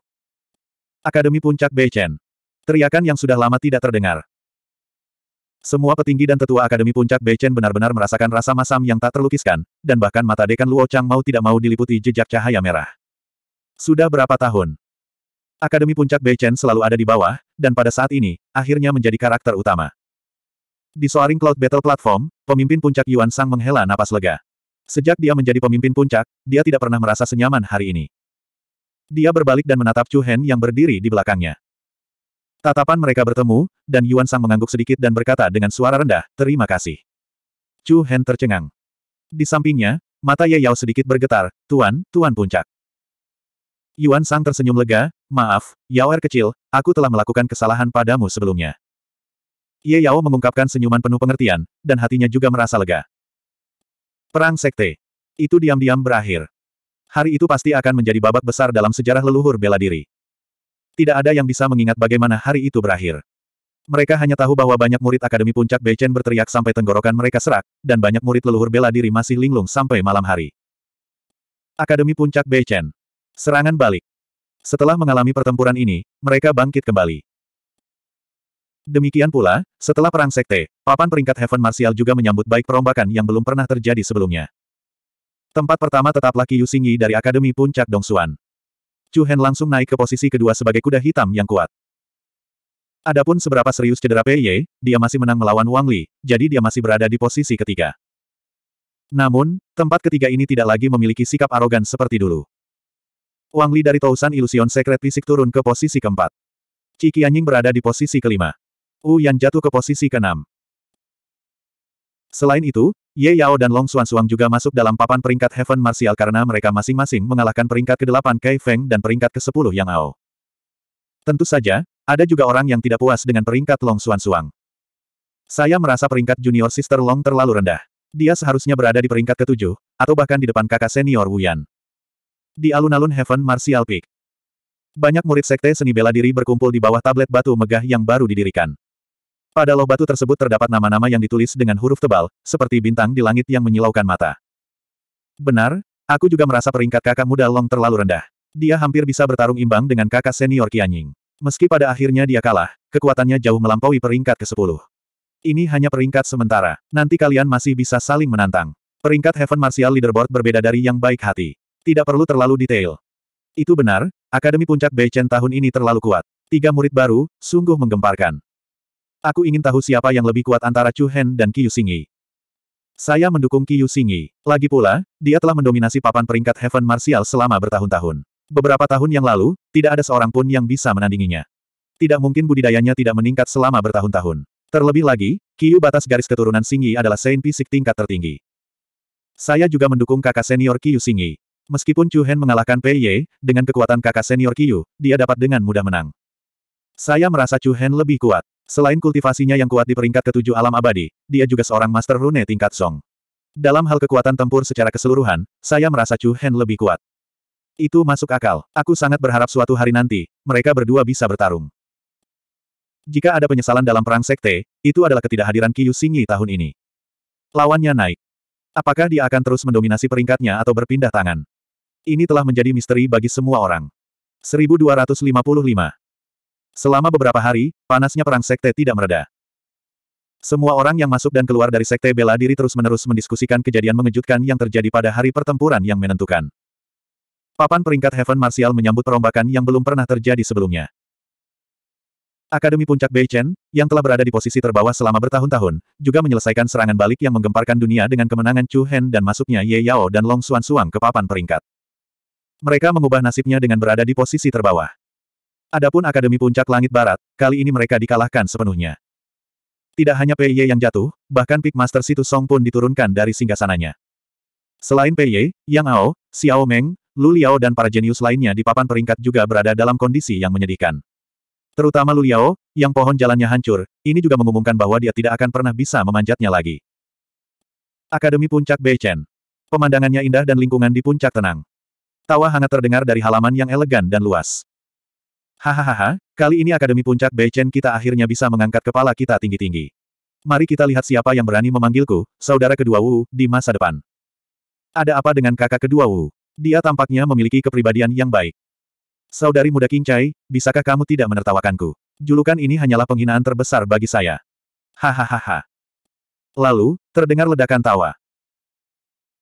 Akademi Puncak Beichen, Teriakan yang sudah lama tidak terdengar. Semua petinggi dan tetua Akademi Puncak Bechen benar-benar merasakan rasa masam yang tak terlukiskan, dan bahkan mata dekan Luo Chang mau tidak mau diliputi jejak cahaya merah. Sudah berapa tahun? Akademi Puncak Bechen selalu ada di bawah, dan pada saat ini, akhirnya menjadi karakter utama. Di Soaring Cloud Battle Platform, pemimpin puncak Yuan Sang menghela napas lega. Sejak dia menjadi pemimpin puncak, dia tidak pernah merasa senyaman hari ini. Dia berbalik dan menatap Chu Hen yang berdiri di belakangnya. Tatapan mereka bertemu, dan Yuan Sang mengangguk sedikit dan berkata dengan suara rendah, terima kasih. Chu Hen tercengang. Di sampingnya, mata Ye Yao sedikit bergetar, Tuan, Tuan Puncak. Yuan Sang tersenyum lega, maaf, Yao Er kecil, aku telah melakukan kesalahan padamu sebelumnya. Ye Yao mengungkapkan senyuman penuh pengertian, dan hatinya juga merasa lega. Perang Sekte. Itu diam-diam berakhir. Hari itu pasti akan menjadi babak besar dalam sejarah leluhur bela diri tidak ada yang bisa mengingat bagaimana hari itu berakhir. Mereka hanya tahu bahwa banyak murid Akademi Puncak Bechen berteriak sampai tenggorokan mereka serak, dan banyak murid leluhur bela diri masih linglung sampai malam hari. Akademi Puncak Bechen. Serangan balik. Setelah mengalami pertempuran ini, mereka bangkit kembali. Demikian pula, setelah perang sekte, papan peringkat Heaven Martial juga menyambut baik perombakan yang belum pernah terjadi sebelumnya. Tempat pertama tetaplah Qiu Xingyi dari Akademi Puncak Dongsuan. Chu Hen langsung naik ke posisi kedua sebagai kuda hitam yang kuat. Adapun seberapa serius cedera Pei Ye, dia masih menang melawan Wang Li, jadi dia masih berada di posisi ketiga. Namun, tempat ketiga ini tidak lagi memiliki sikap arogan seperti dulu. Wang Li dari Tausan Illusion Secret Fisik turun ke posisi keempat. Qi Qianying berada di posisi kelima. Wu Yan jatuh ke posisi keenam. Selain itu, Ye Yao dan Long Xuan Suang juga masuk dalam papan peringkat Heaven Martial karena mereka masing-masing mengalahkan peringkat ke-8 Kai Feng dan peringkat ke-10 Yang Ao. Tentu saja, ada juga orang yang tidak puas dengan peringkat Long Xuan Suang. Saya merasa peringkat junior sister Long terlalu rendah. Dia seharusnya berada di peringkat ke-7, atau bahkan di depan kakak senior Wuyan. Di alun-alun Heaven Martial Peak. Banyak murid sekte seni bela diri berkumpul di bawah tablet batu megah yang baru didirikan. Pada loh batu tersebut terdapat nama-nama yang ditulis dengan huruf tebal, seperti bintang di langit yang menyilaukan mata. Benar, aku juga merasa peringkat kakak muda Long terlalu rendah. Dia hampir bisa bertarung imbang dengan kakak senior Qianying. Meski pada akhirnya dia kalah, kekuatannya jauh melampaui peringkat ke-10. Ini hanya peringkat sementara, nanti kalian masih bisa saling menantang. Peringkat Heaven Martial Leaderboard berbeda dari yang baik hati. Tidak perlu terlalu detail. Itu benar, Akademi Puncak Beichen tahun ini terlalu kuat. Tiga murid baru, sungguh menggemparkan. Aku ingin tahu siapa yang lebih kuat antara Chu Hen dan Qiu Xingyi. Saya mendukung Qiu Xingyi. Lagi pula, dia telah mendominasi papan peringkat Heaven Martial selama bertahun-tahun. Beberapa tahun yang lalu, tidak ada seorang pun yang bisa menandinginya. Tidak mungkin budidayanya tidak meningkat selama bertahun-tahun. Terlebih lagi, Qiu batas garis keturunan Xingyi adalah Saint fisik tingkat tertinggi. Saya juga mendukung kakak senior Qiu Xingyi. Meskipun Chu Hen mengalahkan Pei Ye, dengan kekuatan kakak senior Qiu, dia dapat dengan mudah menang. Saya merasa Chu Hen lebih kuat. Selain kultivasinya yang kuat di peringkat ketujuh alam abadi, dia juga seorang master rune tingkat Song. Dalam hal kekuatan tempur secara keseluruhan, saya merasa Chu Hen lebih kuat. Itu masuk akal. Aku sangat berharap suatu hari nanti, mereka berdua bisa bertarung. Jika ada penyesalan dalam perang sekte, itu adalah ketidakhadiran Kyu Xingyi tahun ini. Lawannya naik. Apakah dia akan terus mendominasi peringkatnya atau berpindah tangan? Ini telah menjadi misteri bagi semua orang. 1255 Selama beberapa hari, panasnya perang sekte tidak mereda. Semua orang yang masuk dan keluar dari sekte bela diri terus-menerus mendiskusikan kejadian mengejutkan yang terjadi pada hari pertempuran yang menentukan. Papan peringkat Heaven Martial menyambut perombakan yang belum pernah terjadi sebelumnya. Akademi Puncak Beichen, yang telah berada di posisi terbawah selama bertahun-tahun, juga menyelesaikan serangan balik yang menggemparkan dunia dengan kemenangan Chu Hen dan masuknya Ye Yao dan Long Xuan Suang ke papan peringkat. Mereka mengubah nasibnya dengan berada di posisi terbawah. Adapun Akademi Puncak Langit Barat, kali ini mereka dikalahkan sepenuhnya. Tidak hanya Ye yang jatuh, bahkan Peak Master Situ Song pun diturunkan dari singgasananya. Selain Ye, Yang Ao, Xiao Meng, Lu Liao dan para jenius lainnya di papan peringkat juga berada dalam kondisi yang menyedihkan. Terutama Lu Liao, yang pohon jalannya hancur, ini juga mengumumkan bahwa dia tidak akan pernah bisa memanjatnya lagi. Akademi Puncak Beichen. Pemandangannya indah dan lingkungan di puncak tenang. Tawa hangat terdengar dari halaman yang elegan dan luas. Hahaha, kali ini Akademi Puncak Beichen kita akhirnya bisa mengangkat kepala kita tinggi-tinggi. Mari kita lihat siapa yang berani memanggilku, saudara kedua Wu, di masa depan. Ada apa dengan kakak kedua Wu? Dia tampaknya memiliki kepribadian yang baik. Saudari muda Chai, bisakah kamu tidak menertawakanku? Julukan ini hanyalah penghinaan terbesar bagi saya. Hahaha. Lalu, terdengar ledakan tawa.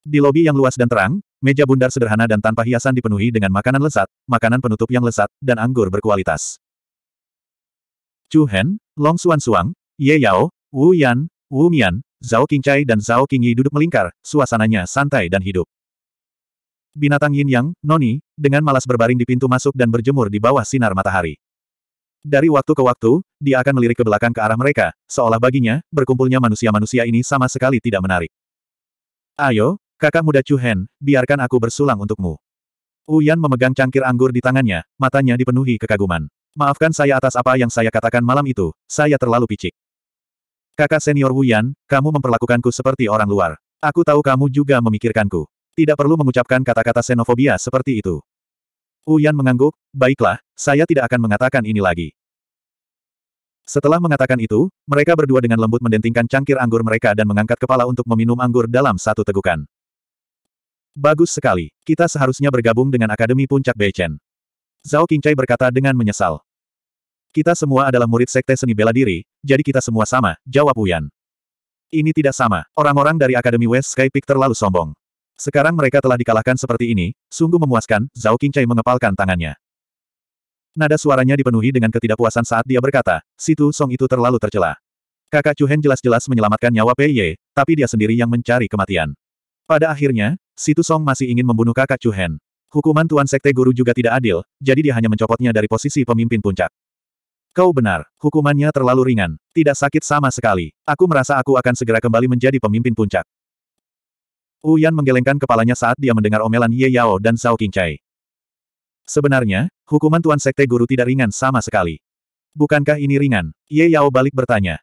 Di lobi yang luas dan terang, meja bundar sederhana dan tanpa hiasan dipenuhi dengan makanan lezat, makanan penutup yang lezat, dan anggur berkualitas. Chu Hen, Long Xuan Suang, Ye Yao, Wu Yan, Wu Mian, Zhao Qingcai dan Zhao Qingyi duduk melingkar, suasananya santai dan hidup. Binatang Yin Yang, Noni, dengan malas berbaring di pintu masuk dan berjemur di bawah sinar matahari. Dari waktu ke waktu, dia akan melirik ke belakang ke arah mereka, seolah baginya, berkumpulnya manusia-manusia ini sama sekali tidak menarik. Ayo, Kakak muda Chu Hen, biarkan aku bersulang untukmu. Uyan memegang cangkir anggur di tangannya, matanya dipenuhi kekaguman. Maafkan saya atas apa yang saya katakan malam itu, saya terlalu picik. Kakak senior Uyan, kamu memperlakukanku seperti orang luar. Aku tahu kamu juga memikirkanku. Tidak perlu mengucapkan kata-kata xenofobia seperti itu. Uyan mengangguk, baiklah, saya tidak akan mengatakan ini lagi. Setelah mengatakan itu, mereka berdua dengan lembut mendentingkan cangkir anggur mereka dan mengangkat kepala untuk meminum anggur dalam satu tegukan. Bagus sekali. Kita seharusnya bergabung dengan Akademi Puncak Beichen. Zhao Qingcai berkata dengan menyesal. Kita semua adalah murid sekte seni bela diri, jadi kita semua sama, jawab Wuyan. Ini tidak sama. Orang-orang dari Akademi West Sky Peak terlalu sombong. Sekarang mereka telah dikalahkan seperti ini, sungguh memuaskan, Zhao Qingcai mengepalkan tangannya. Nada suaranya dipenuhi dengan ketidakpuasan saat dia berkata, situ Song itu terlalu tercela. Kakak Chu Hen jelas-jelas menyelamatkan nyawa Pei Ye, tapi dia sendiri yang mencari kematian. Pada akhirnya, Situ Song masih ingin membunuh kakak Chu Hen. Hukuman Tuan Sekte Guru juga tidak adil, jadi dia hanya mencopotnya dari posisi pemimpin puncak. Kau benar, hukumannya terlalu ringan, tidak sakit sama sekali. Aku merasa aku akan segera kembali menjadi pemimpin puncak. Uyan menggelengkan kepalanya saat dia mendengar omelan Ye Yao dan Zhao Qingcai. Sebenarnya, hukuman Tuan Sekte Guru tidak ringan sama sekali. Bukankah ini ringan? Ye Yao balik bertanya.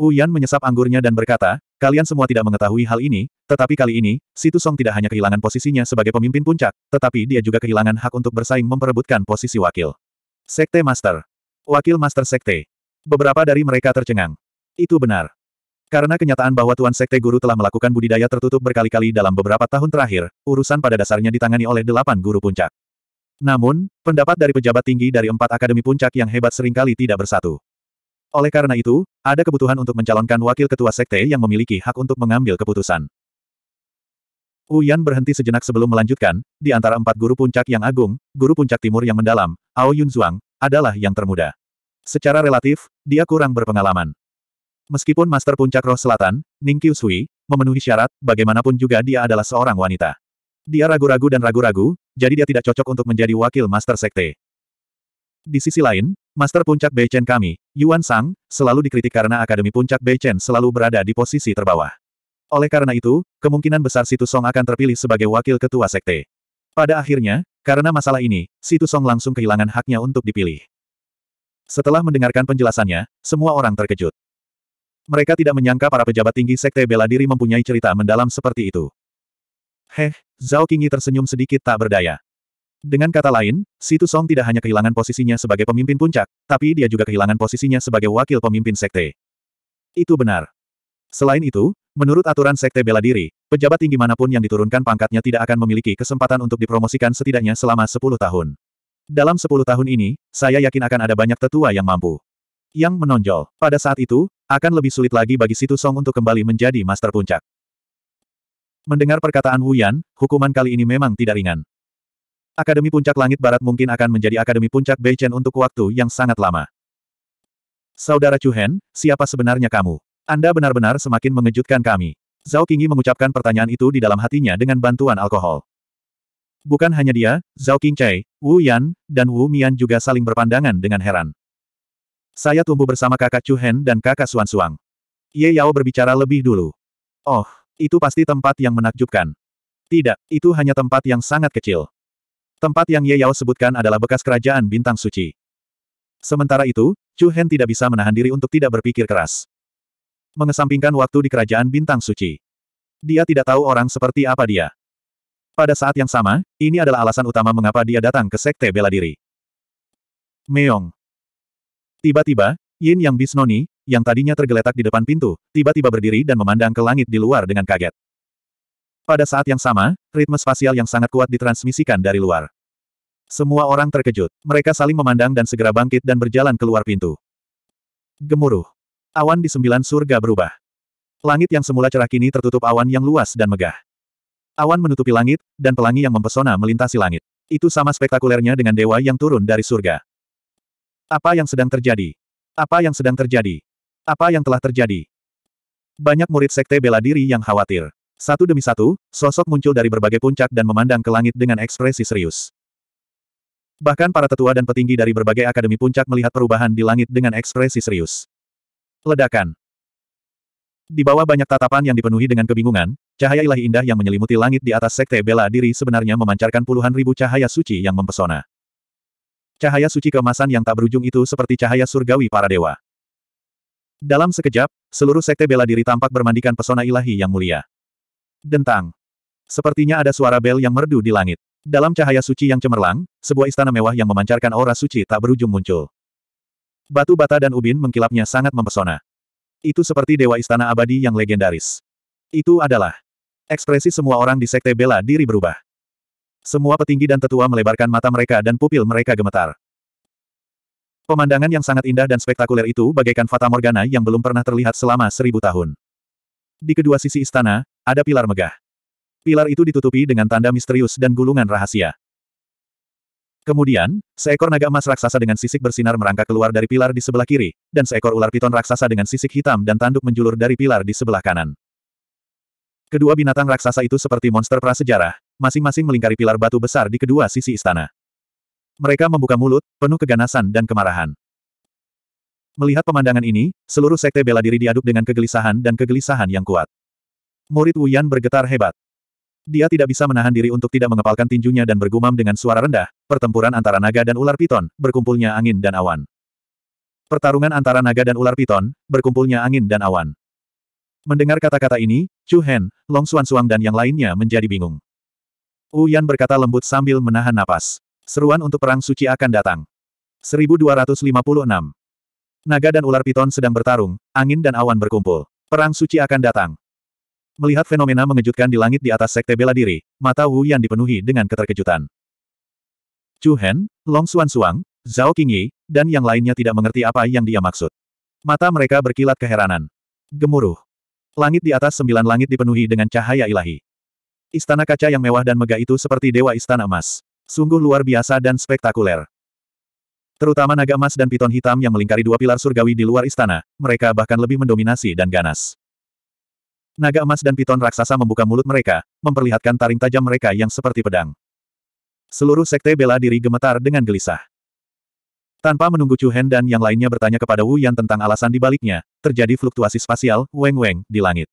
Uyan menyesap anggurnya dan berkata, Kalian semua tidak mengetahui hal ini, tetapi kali ini, Situ Song tidak hanya kehilangan posisinya sebagai pemimpin puncak, tetapi dia juga kehilangan hak untuk bersaing memperebutkan posisi wakil. Sekte Master. Wakil Master Sekte. Beberapa dari mereka tercengang. Itu benar. Karena kenyataan bahwa Tuan Sekte Guru telah melakukan budidaya tertutup berkali-kali dalam beberapa tahun terakhir, urusan pada dasarnya ditangani oleh delapan guru puncak. Namun, pendapat dari pejabat tinggi dari empat akademi puncak yang hebat seringkali tidak bersatu. Oleh karena itu, ada kebutuhan untuk mencalonkan wakil ketua sekte yang memiliki hak untuk mengambil keputusan. Uyan berhenti sejenak sebelum melanjutkan, di antara empat guru puncak yang agung, guru puncak timur yang mendalam, Ao Yun adalah yang termuda. Secara relatif, dia kurang berpengalaman. Meskipun Master Puncak Roh Selatan, Ning Qiu Sui, memenuhi syarat, bagaimanapun juga dia adalah seorang wanita. Dia ragu-ragu dan ragu-ragu, jadi dia tidak cocok untuk menjadi wakil Master Sekte. Di sisi lain, Master Puncak Beichen kami, Yuan Sang, selalu dikritik karena Akademi Puncak Beichen selalu berada di posisi terbawah. Oleh karena itu, kemungkinan besar Situ Song akan terpilih sebagai wakil ketua sekte. Pada akhirnya, karena masalah ini, Situ Song langsung kehilangan haknya untuk dipilih. Setelah mendengarkan penjelasannya, semua orang terkejut. Mereka tidak menyangka para pejabat tinggi sekte bela diri mempunyai cerita mendalam seperti itu. Heh, Zhao Qingyi tersenyum sedikit tak berdaya. Dengan kata lain, Situ Song tidak hanya kehilangan posisinya sebagai pemimpin puncak, tapi dia juga kehilangan posisinya sebagai wakil pemimpin sekte. Itu benar. Selain itu, menurut aturan sekte bela diri, pejabat tinggi manapun yang diturunkan pangkatnya tidak akan memiliki kesempatan untuk dipromosikan setidaknya selama 10 tahun. Dalam 10 tahun ini, saya yakin akan ada banyak tetua yang mampu. Yang menonjol, pada saat itu, akan lebih sulit lagi bagi Situ Song untuk kembali menjadi master puncak. Mendengar perkataan Wu Yan, hukuman kali ini memang tidak ringan. Akademi Puncak Langit Barat mungkin akan menjadi Akademi Puncak Beichen untuk waktu yang sangat lama. Saudara Chu Hen, siapa sebenarnya kamu? Anda benar-benar semakin mengejutkan kami. Zhao Qingyi mengucapkan pertanyaan itu di dalam hatinya dengan bantuan alkohol. Bukan hanya dia, Zhao Qingcai, Wu Yan, dan Wu Mian juga saling berpandangan dengan heran. Saya tumbuh bersama kakak Chu Hen dan kakak Suan Suang. Ye Yao berbicara lebih dulu. Oh, itu pasti tempat yang menakjubkan. Tidak, itu hanya tempat yang sangat kecil. Tempat yang Ye Yao sebutkan adalah bekas kerajaan bintang suci. Sementara itu, Chu Hen tidak bisa menahan diri untuk tidak berpikir keras. Mengesampingkan waktu di kerajaan bintang suci. Dia tidak tahu orang seperti apa dia. Pada saat yang sama, ini adalah alasan utama mengapa dia datang ke sekte bela diri. Meong. Tiba-tiba, Yin Yang Bisnoni, yang tadinya tergeletak di depan pintu, tiba-tiba berdiri dan memandang ke langit di luar dengan kaget. Pada saat yang sama, ritme spasial yang sangat kuat ditransmisikan dari luar. Semua orang terkejut. Mereka saling memandang dan segera bangkit dan berjalan keluar pintu. Gemuruh. Awan di sembilan surga berubah. Langit yang semula cerah kini tertutup awan yang luas dan megah. Awan menutupi langit, dan pelangi yang mempesona melintasi langit. Itu sama spektakulernya dengan dewa yang turun dari surga. Apa yang sedang terjadi? Apa yang sedang terjadi? Apa yang telah terjadi? Banyak murid sekte bela diri yang khawatir. Satu demi satu, sosok muncul dari berbagai puncak dan memandang ke langit dengan ekspresi serius. Bahkan para tetua dan petinggi dari berbagai akademi puncak melihat perubahan di langit dengan ekspresi serius. Ledakan. Di bawah banyak tatapan yang dipenuhi dengan kebingungan, cahaya ilahi indah yang menyelimuti langit di atas sekte bela diri sebenarnya memancarkan puluhan ribu cahaya suci yang mempesona. Cahaya suci keemasan yang tak berujung itu seperti cahaya surgawi para dewa. Dalam sekejap, seluruh sekte bela diri tampak bermandikan pesona ilahi yang mulia. Dentang. Sepertinya ada suara bel yang merdu di langit. Dalam cahaya suci yang cemerlang, sebuah istana mewah yang memancarkan aura suci tak berujung muncul. Batu bata dan ubin mengkilapnya sangat mempesona. Itu seperti dewa istana abadi yang legendaris. Itu adalah ekspresi semua orang di sekte bela diri berubah. Semua petinggi dan tetua melebarkan mata mereka dan pupil mereka gemetar. Pemandangan yang sangat indah dan spektakuler itu bagaikan Fata Morgana yang belum pernah terlihat selama seribu tahun. Di kedua sisi istana, ada pilar megah. Pilar itu ditutupi dengan tanda misterius dan gulungan rahasia. Kemudian, seekor naga emas raksasa dengan sisik bersinar merangkak keluar dari pilar di sebelah kiri, dan seekor ular piton raksasa dengan sisik hitam dan tanduk menjulur dari pilar di sebelah kanan. Kedua binatang raksasa itu seperti monster prasejarah, masing-masing melingkari pilar batu besar di kedua sisi istana. Mereka membuka mulut, penuh keganasan dan kemarahan. Melihat pemandangan ini, seluruh sekte bela diri diaduk dengan kegelisahan dan kegelisahan yang kuat. Murid Wuyan bergetar hebat. Dia tidak bisa menahan diri untuk tidak mengepalkan tinjunya dan bergumam dengan suara rendah, pertempuran antara naga dan ular piton, berkumpulnya angin dan awan. Pertarungan antara naga dan ular piton, berkumpulnya angin dan awan. Mendengar kata-kata ini, Chu Hen, Long Xuan Suang dan yang lainnya menjadi bingung. Uyan berkata lembut sambil menahan napas. Seruan untuk perang suci akan datang. 1256. Naga dan ular piton sedang bertarung, angin dan awan berkumpul. Perang suci akan datang. Melihat fenomena mengejutkan di langit di atas sekte bela diri, mata Wu Yan dipenuhi dengan keterkejutan. Chu Hen, Long Xuan Suang, Zhao Qingyi, dan yang lainnya tidak mengerti apa yang dia maksud. Mata mereka berkilat keheranan. Gemuruh. Langit di atas sembilan langit dipenuhi dengan cahaya ilahi. Istana kaca yang mewah dan megah itu seperti dewa istana emas. Sungguh luar biasa dan spektakuler. Terutama naga emas dan piton hitam yang melingkari dua pilar surgawi di luar istana, mereka bahkan lebih mendominasi dan ganas. Naga emas dan piton raksasa membuka mulut mereka, memperlihatkan taring tajam mereka yang seperti pedang. Seluruh sekte bela diri gemetar dengan gelisah. Tanpa menunggu Chu Hen dan yang lainnya bertanya kepada Wu Yan tentang alasan dibaliknya, terjadi fluktuasi spasial, weng-weng, di langit.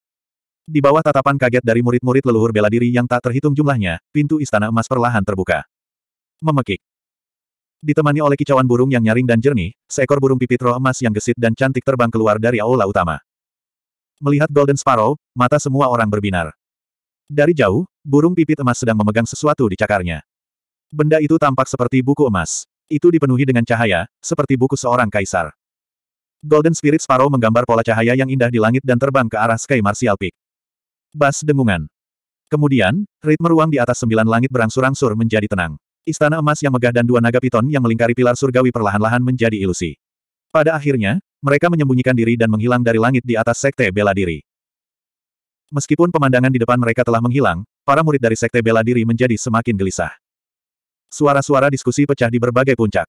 Di bawah tatapan kaget dari murid-murid leluhur bela diri yang tak terhitung jumlahnya, pintu istana emas perlahan terbuka. Memekik. Ditemani oleh kicauan burung yang nyaring dan jernih, seekor burung pipit roh emas yang gesit dan cantik terbang keluar dari aula utama. Melihat Golden Sparrow, mata semua orang berbinar. Dari jauh, burung pipit emas sedang memegang sesuatu di cakarnya. Benda itu tampak seperti buku emas. Itu dipenuhi dengan cahaya, seperti buku seorang kaisar. Golden Spirit Sparrow menggambar pola cahaya yang indah di langit dan terbang ke arah Sky Martial Peak. Bas dengungan. Kemudian, ritme ruang di atas sembilan langit berangsur-angsur menjadi tenang. Istana emas yang megah dan dua naga piton yang melingkari pilar surgawi perlahan-lahan menjadi ilusi. Pada akhirnya, mereka menyembunyikan diri dan menghilang dari langit di atas sekte bela diri. Meskipun pemandangan di depan mereka telah menghilang, para murid dari sekte bela diri menjadi semakin gelisah. Suara-suara diskusi pecah di berbagai puncak.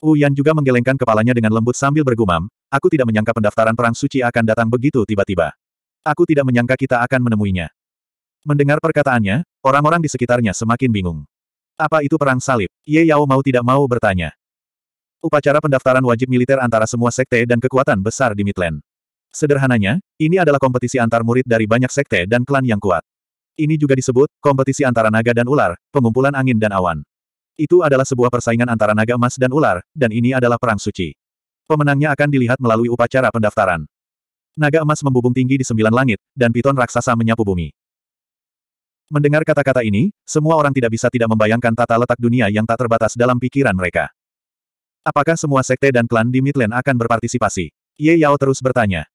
Uyan juga menggelengkan kepalanya dengan lembut sambil bergumam, aku tidak menyangka pendaftaran perang suci akan datang begitu tiba-tiba. Aku tidak menyangka kita akan menemuinya. Mendengar perkataannya, orang-orang di sekitarnya semakin bingung. Apa itu perang salib? Ye Yao mau tidak mau bertanya. Upacara pendaftaran wajib militer antara semua sekte dan kekuatan besar di Midland. Sederhananya, ini adalah kompetisi antar murid dari banyak sekte dan klan yang kuat. Ini juga disebut, kompetisi antara naga dan ular, pengumpulan angin dan awan. Itu adalah sebuah persaingan antara naga emas dan ular, dan ini adalah perang suci. Pemenangnya akan dilihat melalui upacara pendaftaran. Naga emas membubung tinggi di sembilan langit, dan piton raksasa menyapu bumi. Mendengar kata-kata ini, semua orang tidak bisa tidak membayangkan tata letak dunia yang tak terbatas dalam pikiran mereka. Apakah semua sekte dan klan di Midland akan berpartisipasi? Ye Yao terus bertanya.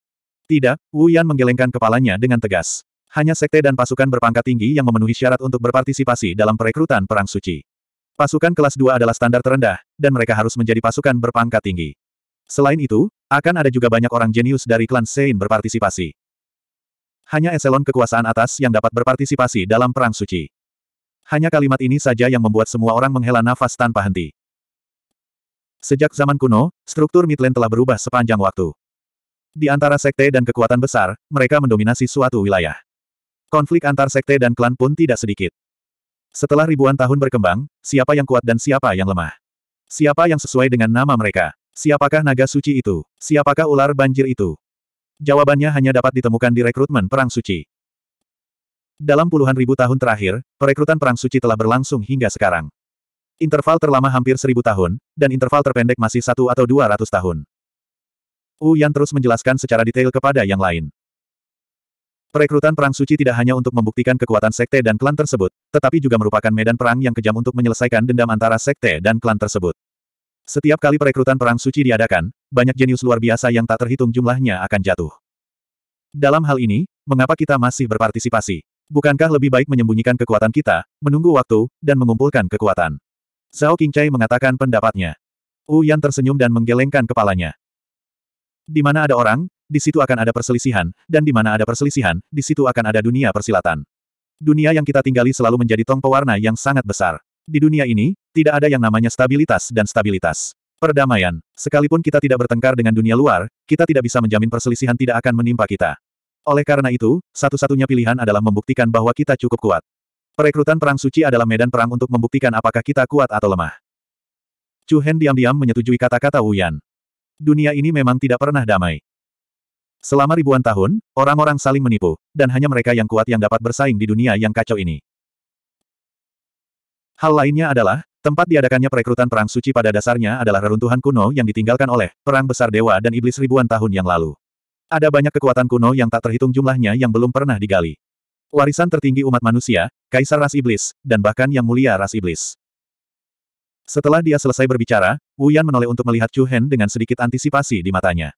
Tidak, Wu Yan menggelengkan kepalanya dengan tegas. Hanya sekte dan pasukan berpangkat tinggi yang memenuhi syarat untuk berpartisipasi dalam perekrutan Perang Suci. Pasukan kelas 2 adalah standar terendah, dan mereka harus menjadi pasukan berpangkat tinggi. Selain itu, akan ada juga banyak orang jenius dari klan Sein berpartisipasi. Hanya eselon kekuasaan atas yang dapat berpartisipasi dalam Perang Suci. Hanya kalimat ini saja yang membuat semua orang menghela nafas tanpa henti. Sejak zaman kuno, struktur Midland telah berubah sepanjang waktu. Di antara sekte dan kekuatan besar, mereka mendominasi suatu wilayah. Konflik antar sekte dan klan pun tidak sedikit. Setelah ribuan tahun berkembang, siapa yang kuat dan siapa yang lemah? Siapa yang sesuai dengan nama mereka? Siapakah naga suci itu? Siapakah ular banjir itu? Jawabannya hanya dapat ditemukan di rekrutmen Perang Suci. Dalam puluhan ribu tahun terakhir, perekrutan Perang Suci telah berlangsung hingga sekarang. Interval terlama hampir seribu tahun, dan interval terpendek masih satu atau dua ratus tahun. Wu Yan terus menjelaskan secara detail kepada yang lain. Perekrutan Perang Suci tidak hanya untuk membuktikan kekuatan sekte dan klan tersebut, tetapi juga merupakan medan perang yang kejam untuk menyelesaikan dendam antara sekte dan klan tersebut. Setiap kali perekrutan Perang Suci diadakan, banyak jenius luar biasa yang tak terhitung jumlahnya akan jatuh. Dalam hal ini, mengapa kita masih berpartisipasi? Bukankah lebih baik menyembunyikan kekuatan kita, menunggu waktu, dan mengumpulkan kekuatan? Zhao Qingcai mengatakan pendapatnya. Wu Yan tersenyum dan menggelengkan kepalanya. Di mana ada orang, di situ akan ada perselisihan, dan di mana ada perselisihan, di situ akan ada dunia persilatan. Dunia yang kita tinggali selalu menjadi tong pewarna yang sangat besar. Di dunia ini, tidak ada yang namanya stabilitas dan stabilitas. Perdamaian. Sekalipun kita tidak bertengkar dengan dunia luar, kita tidak bisa menjamin perselisihan tidak akan menimpa kita. Oleh karena itu, satu-satunya pilihan adalah membuktikan bahwa kita cukup kuat. Perekrutan perang suci adalah medan perang untuk membuktikan apakah kita kuat atau lemah. Chu Hen diam-diam menyetujui kata-kata Wu Yan. Dunia ini memang tidak pernah damai. Selama ribuan tahun, orang-orang saling menipu, dan hanya mereka yang kuat yang dapat bersaing di dunia yang kacau ini. Hal lainnya adalah, tempat diadakannya perekrutan perang suci pada dasarnya adalah reruntuhan kuno yang ditinggalkan oleh Perang Besar Dewa dan Iblis ribuan tahun yang lalu. Ada banyak kekuatan kuno yang tak terhitung jumlahnya yang belum pernah digali. Warisan tertinggi umat manusia, Kaisar Ras Iblis, dan bahkan Yang Mulia Ras Iblis. Setelah dia selesai berbicara, Wu Yan menoleh untuk melihat Chu Hen dengan sedikit antisipasi di matanya.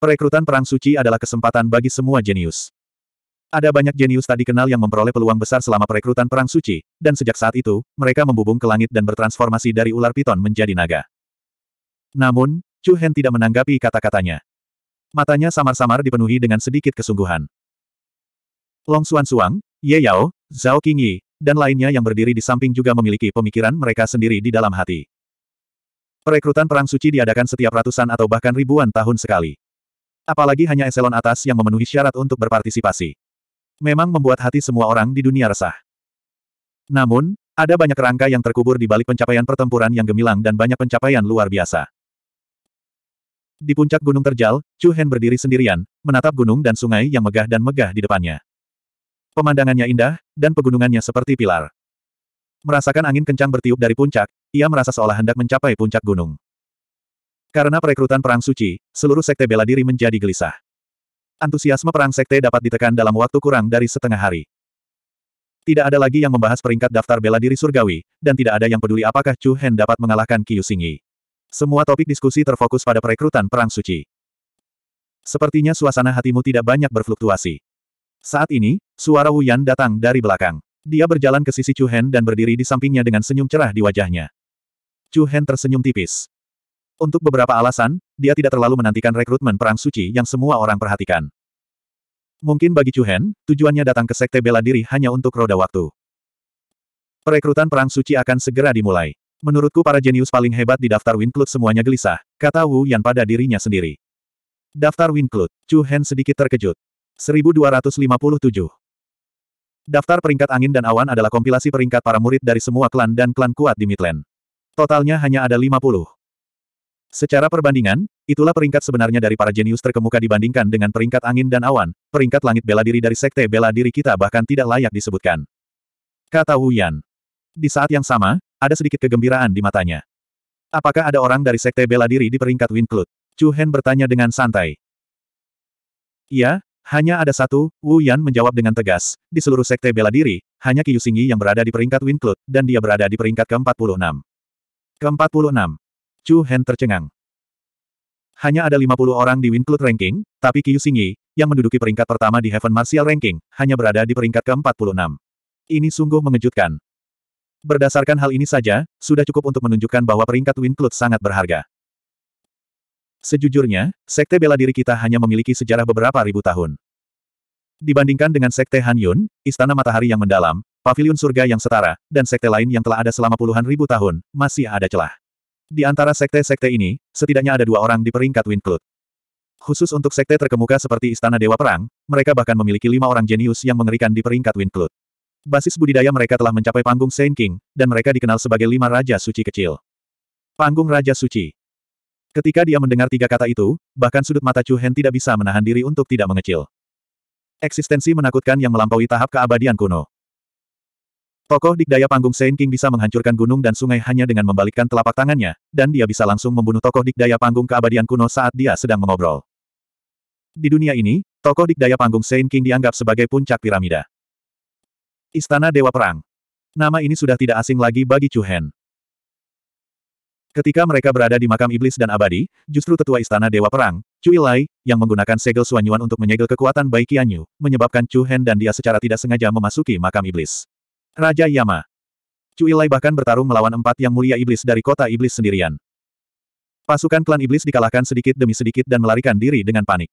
Perekrutan Perang Suci adalah kesempatan bagi semua jenius. Ada banyak jenius tak dikenal yang memperoleh peluang besar selama perekrutan Perang Suci, dan sejak saat itu, mereka membubung ke langit dan bertransformasi dari ular piton menjadi naga. Namun, Chu Hen tidak menanggapi kata-katanya. Matanya samar-samar dipenuhi dengan sedikit kesungguhan. Long Xuan Suang, Ye Yao, Zhao Qingyi, dan lainnya yang berdiri di samping juga memiliki pemikiran mereka sendiri di dalam hati. Perekrutan Perang Suci diadakan setiap ratusan atau bahkan ribuan tahun sekali. Apalagi hanya eselon atas yang memenuhi syarat untuk berpartisipasi. Memang membuat hati semua orang di dunia resah. Namun, ada banyak rangka yang terkubur di balik pencapaian pertempuran yang gemilang dan banyak pencapaian luar biasa. Di puncak gunung terjal, Chu Hen berdiri sendirian, menatap gunung dan sungai yang megah dan megah di depannya. Pemandangannya indah, dan pegunungannya seperti pilar. Merasakan angin kencang bertiup dari puncak, ia merasa seolah hendak mencapai puncak gunung. Karena perekrutan perang suci, seluruh sekte bela diri menjadi gelisah. Antusiasme perang sekte dapat ditekan dalam waktu kurang dari setengah hari. Tidak ada lagi yang membahas peringkat daftar bela diri surgawi, dan tidak ada yang peduli apakah Chu Hen dapat mengalahkan Kiyu Singyi. Semua topik diskusi terfokus pada perekrutan perang suci. Sepertinya suasana hatimu tidak banyak berfluktuasi. Saat ini, suara Wu Yan datang dari belakang. Dia berjalan ke sisi Chu Hen dan berdiri di sampingnya dengan senyum cerah di wajahnya. Chu Hen tersenyum tipis. Untuk beberapa alasan, dia tidak terlalu menantikan rekrutmen perang suci yang semua orang perhatikan. Mungkin bagi Chu Hen, tujuannya datang ke sekte bela diri hanya untuk roda waktu. Perekrutan perang suci akan segera dimulai. Menurutku para jenius paling hebat di daftar Winklut semuanya gelisah, kata Wu Yan pada dirinya sendiri. Daftar Winklut, Chu Hen sedikit terkejut. 1257. Daftar peringkat angin dan awan adalah kompilasi peringkat para murid dari semua klan dan klan kuat di Midland. Totalnya hanya ada 50. Secara perbandingan, itulah peringkat sebenarnya dari para jenius terkemuka dibandingkan dengan peringkat angin dan awan, peringkat langit bela diri dari sekte bela diri kita bahkan tidak layak disebutkan. Kata Wu Yan. Di saat yang sama, ada sedikit kegembiraan di matanya. Apakah ada orang dari sekte bela diri di peringkat Winklut? Chu Hen bertanya dengan santai. Iya, hanya ada satu, Wu Yan menjawab dengan tegas, di seluruh sekte bela diri, hanya Qiyu Xingyi yang berada di peringkat Winclut, dan dia berada di peringkat ke-46. Ke-46. Chu Hen tercengang. Hanya ada 50 orang di Winclut Ranking, tapi Qiyu Xingyi, yang menduduki peringkat pertama di Heaven Martial Ranking, hanya berada di peringkat ke-46. Ini sungguh mengejutkan. Berdasarkan hal ini saja, sudah cukup untuk menunjukkan bahwa peringkat Winclut sangat berharga. Sejujurnya, sekte bela diri kita hanya memiliki sejarah beberapa ribu tahun. Dibandingkan dengan sekte Han Yun, Istana Matahari yang mendalam, Paviliun Surga yang setara, dan sekte lain yang telah ada selama puluhan ribu tahun, masih ada celah. Di antara sekte-sekte ini, setidaknya ada dua orang di peringkat Wind Khusus untuk sekte terkemuka seperti Istana Dewa Perang, mereka bahkan memiliki lima orang jenius yang mengerikan di peringkat Wind Basis budidaya mereka telah mencapai panggung Saint King, dan mereka dikenal sebagai lima Raja Suci kecil. Panggung Raja Suci Ketika dia mendengar tiga kata itu, bahkan sudut mata Chu Hen tidak bisa menahan diri untuk tidak mengecil. Eksistensi menakutkan yang melampaui tahap keabadian kuno. Tokoh dikdaya panggung Saint King bisa menghancurkan gunung dan sungai hanya dengan membalikkan telapak tangannya, dan dia bisa langsung membunuh tokoh dikdaya panggung keabadian kuno saat dia sedang mengobrol. Di dunia ini, tokoh dikdaya panggung Saint King dianggap sebagai puncak piramida. Istana Dewa Perang. Nama ini sudah tidak asing lagi bagi Chu Hen. Ketika mereka berada di makam iblis dan abadi, justru tetua istana Dewa Perang, Chu Ilai, yang menggunakan segel Suanyuan untuk menyegel kekuatan Bai Qianyu, menyebabkan Chu Hen dan dia secara tidak sengaja memasuki makam iblis. Raja Yama. Chu Ilai bahkan bertarung melawan empat yang mulia iblis dari kota iblis sendirian. Pasukan klan iblis dikalahkan sedikit demi sedikit dan melarikan diri dengan panik.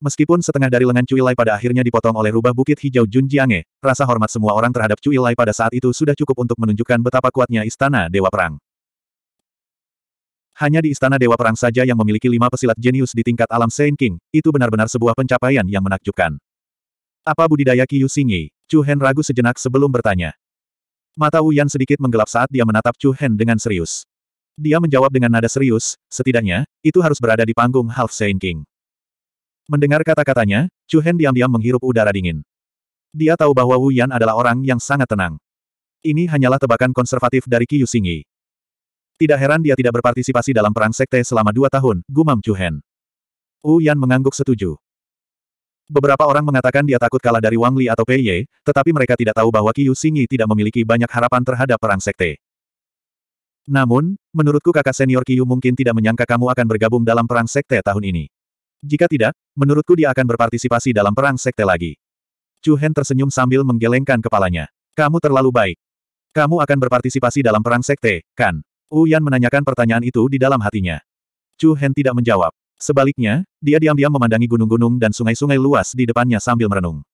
Meskipun setengah dari lengan Cui Lai pada akhirnya dipotong oleh rubah bukit hijau Junjiange, rasa hormat semua orang terhadap Cui Lai pada saat itu sudah cukup untuk menunjukkan betapa kuatnya Istana Dewa Perang. Hanya di Istana Dewa Perang saja yang memiliki lima pesilat jenius di tingkat alam Saint King, itu benar-benar sebuah pencapaian yang menakjubkan. Apa budidaya Qiu Xingyi? Chu Hen ragu sejenak sebelum bertanya. Mata Wu Yan sedikit menggelap saat dia menatap Chu Hen dengan serius. Dia menjawab dengan nada serius, setidaknya, itu harus berada di panggung Half Saint King. Mendengar kata-katanya, Chu Hen diam-diam menghirup udara dingin. Dia tahu bahwa Wu Yan adalah orang yang sangat tenang. Ini hanyalah tebakan konservatif dari Qiyu Xingyi. Tidak heran dia tidak berpartisipasi dalam perang sekte selama dua tahun, gumam Chu Hen. Wu Yan mengangguk setuju. Beberapa orang mengatakan dia takut kalah dari Wang Li atau Pei Ye, tetapi mereka tidak tahu bahwa Qiyu Xingyi tidak memiliki banyak harapan terhadap perang sekte. Namun, menurutku kakak senior Qiyu mungkin tidak menyangka kamu akan bergabung dalam perang sekte tahun ini. Jika tidak, menurutku dia akan berpartisipasi dalam perang sekte lagi. Chu Hen tersenyum sambil menggelengkan kepalanya. Kamu terlalu baik. Kamu akan berpartisipasi dalam perang sekte, kan? Wu Yan menanyakan pertanyaan itu di dalam hatinya. Chu Hen tidak menjawab. Sebaliknya, dia diam-diam memandangi gunung-gunung dan sungai-sungai luas di depannya sambil merenung.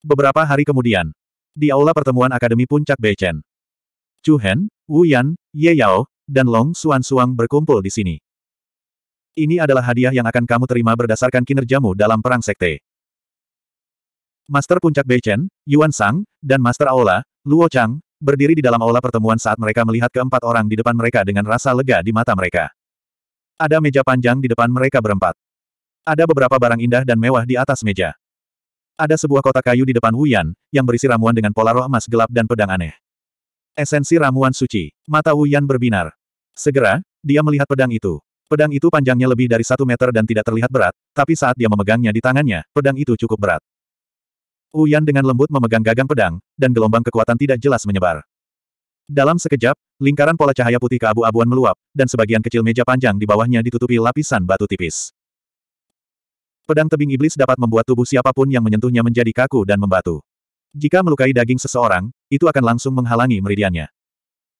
Beberapa hari kemudian, di aula pertemuan Akademi Puncak Bechen, Chu Hen, Wu Yan, Ye Yao, dan Long Xuan Suang berkumpul di sini. Ini adalah hadiah yang akan kamu terima berdasarkan kinerjamu dalam perang sekte. Master Puncak Beichen, Yuan Sang, dan Master Aula, Luo Chang, berdiri di dalam aula pertemuan saat mereka melihat keempat orang di depan mereka dengan rasa lega di mata mereka. Ada meja panjang di depan mereka berempat. Ada beberapa barang indah dan mewah di atas meja. Ada sebuah kotak kayu di depan Wuyan, yang berisi ramuan dengan pola roh emas gelap dan pedang aneh. Esensi ramuan suci, mata Wuyan berbinar. Segera, dia melihat pedang itu. Pedang itu panjangnya lebih dari satu meter dan tidak terlihat berat, tapi saat dia memegangnya di tangannya, pedang itu cukup berat. Uyan dengan lembut memegang gagang pedang, dan gelombang kekuatan tidak jelas menyebar. Dalam sekejap, lingkaran pola cahaya putih keabu-abuan meluap, dan sebagian kecil meja panjang di bawahnya ditutupi lapisan batu tipis. Pedang tebing iblis dapat membuat tubuh siapapun yang menyentuhnya menjadi kaku dan membatu. Jika melukai daging seseorang, itu akan langsung menghalangi meridiannya.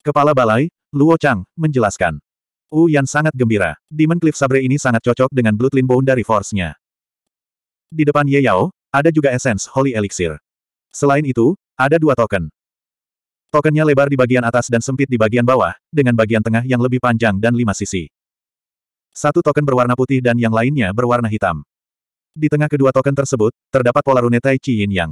Kepala Balai, Luo Chang, menjelaskan. Yan sangat gembira. Demon Cliff Sabre ini sangat cocok dengan Bloodline Bone dari Force-nya. Di depan Ye Yao, ada juga Essence Holy Elixir. Selain itu, ada dua token. Tokennya lebar di bagian atas dan sempit di bagian bawah, dengan bagian tengah yang lebih panjang dan lima sisi. Satu token berwarna putih dan yang lainnya berwarna hitam. Di tengah kedua token tersebut, terdapat pola rune Tai Chi Yin Yang.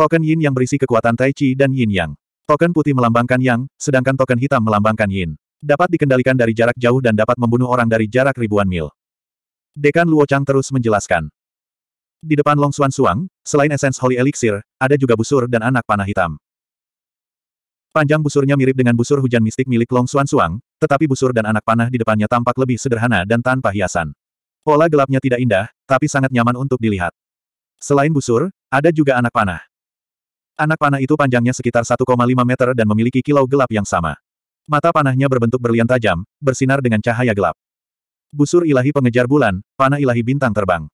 Token Yin Yang berisi kekuatan Tai Chi dan Yin Yang. Token putih melambangkan Yang, sedangkan token hitam melambangkan Yin dapat dikendalikan dari jarak jauh dan dapat membunuh orang dari jarak ribuan mil. Dekan Luo Chang terus menjelaskan. Di depan Long Xuan Suang, selain esens Holy Elixir, ada juga busur dan anak panah hitam. Panjang busurnya mirip dengan busur hujan mistik milik Long Xuan Suang, tetapi busur dan anak panah di depannya tampak lebih sederhana dan tanpa hiasan. Pola gelapnya tidak indah, tapi sangat nyaman untuk dilihat. Selain busur, ada juga anak panah. Anak panah itu panjangnya sekitar 1,5 meter dan memiliki kilau gelap yang sama. Mata panahnya berbentuk berlian tajam, bersinar dengan cahaya gelap. Busur ilahi pengejar bulan, panah ilahi bintang terbang.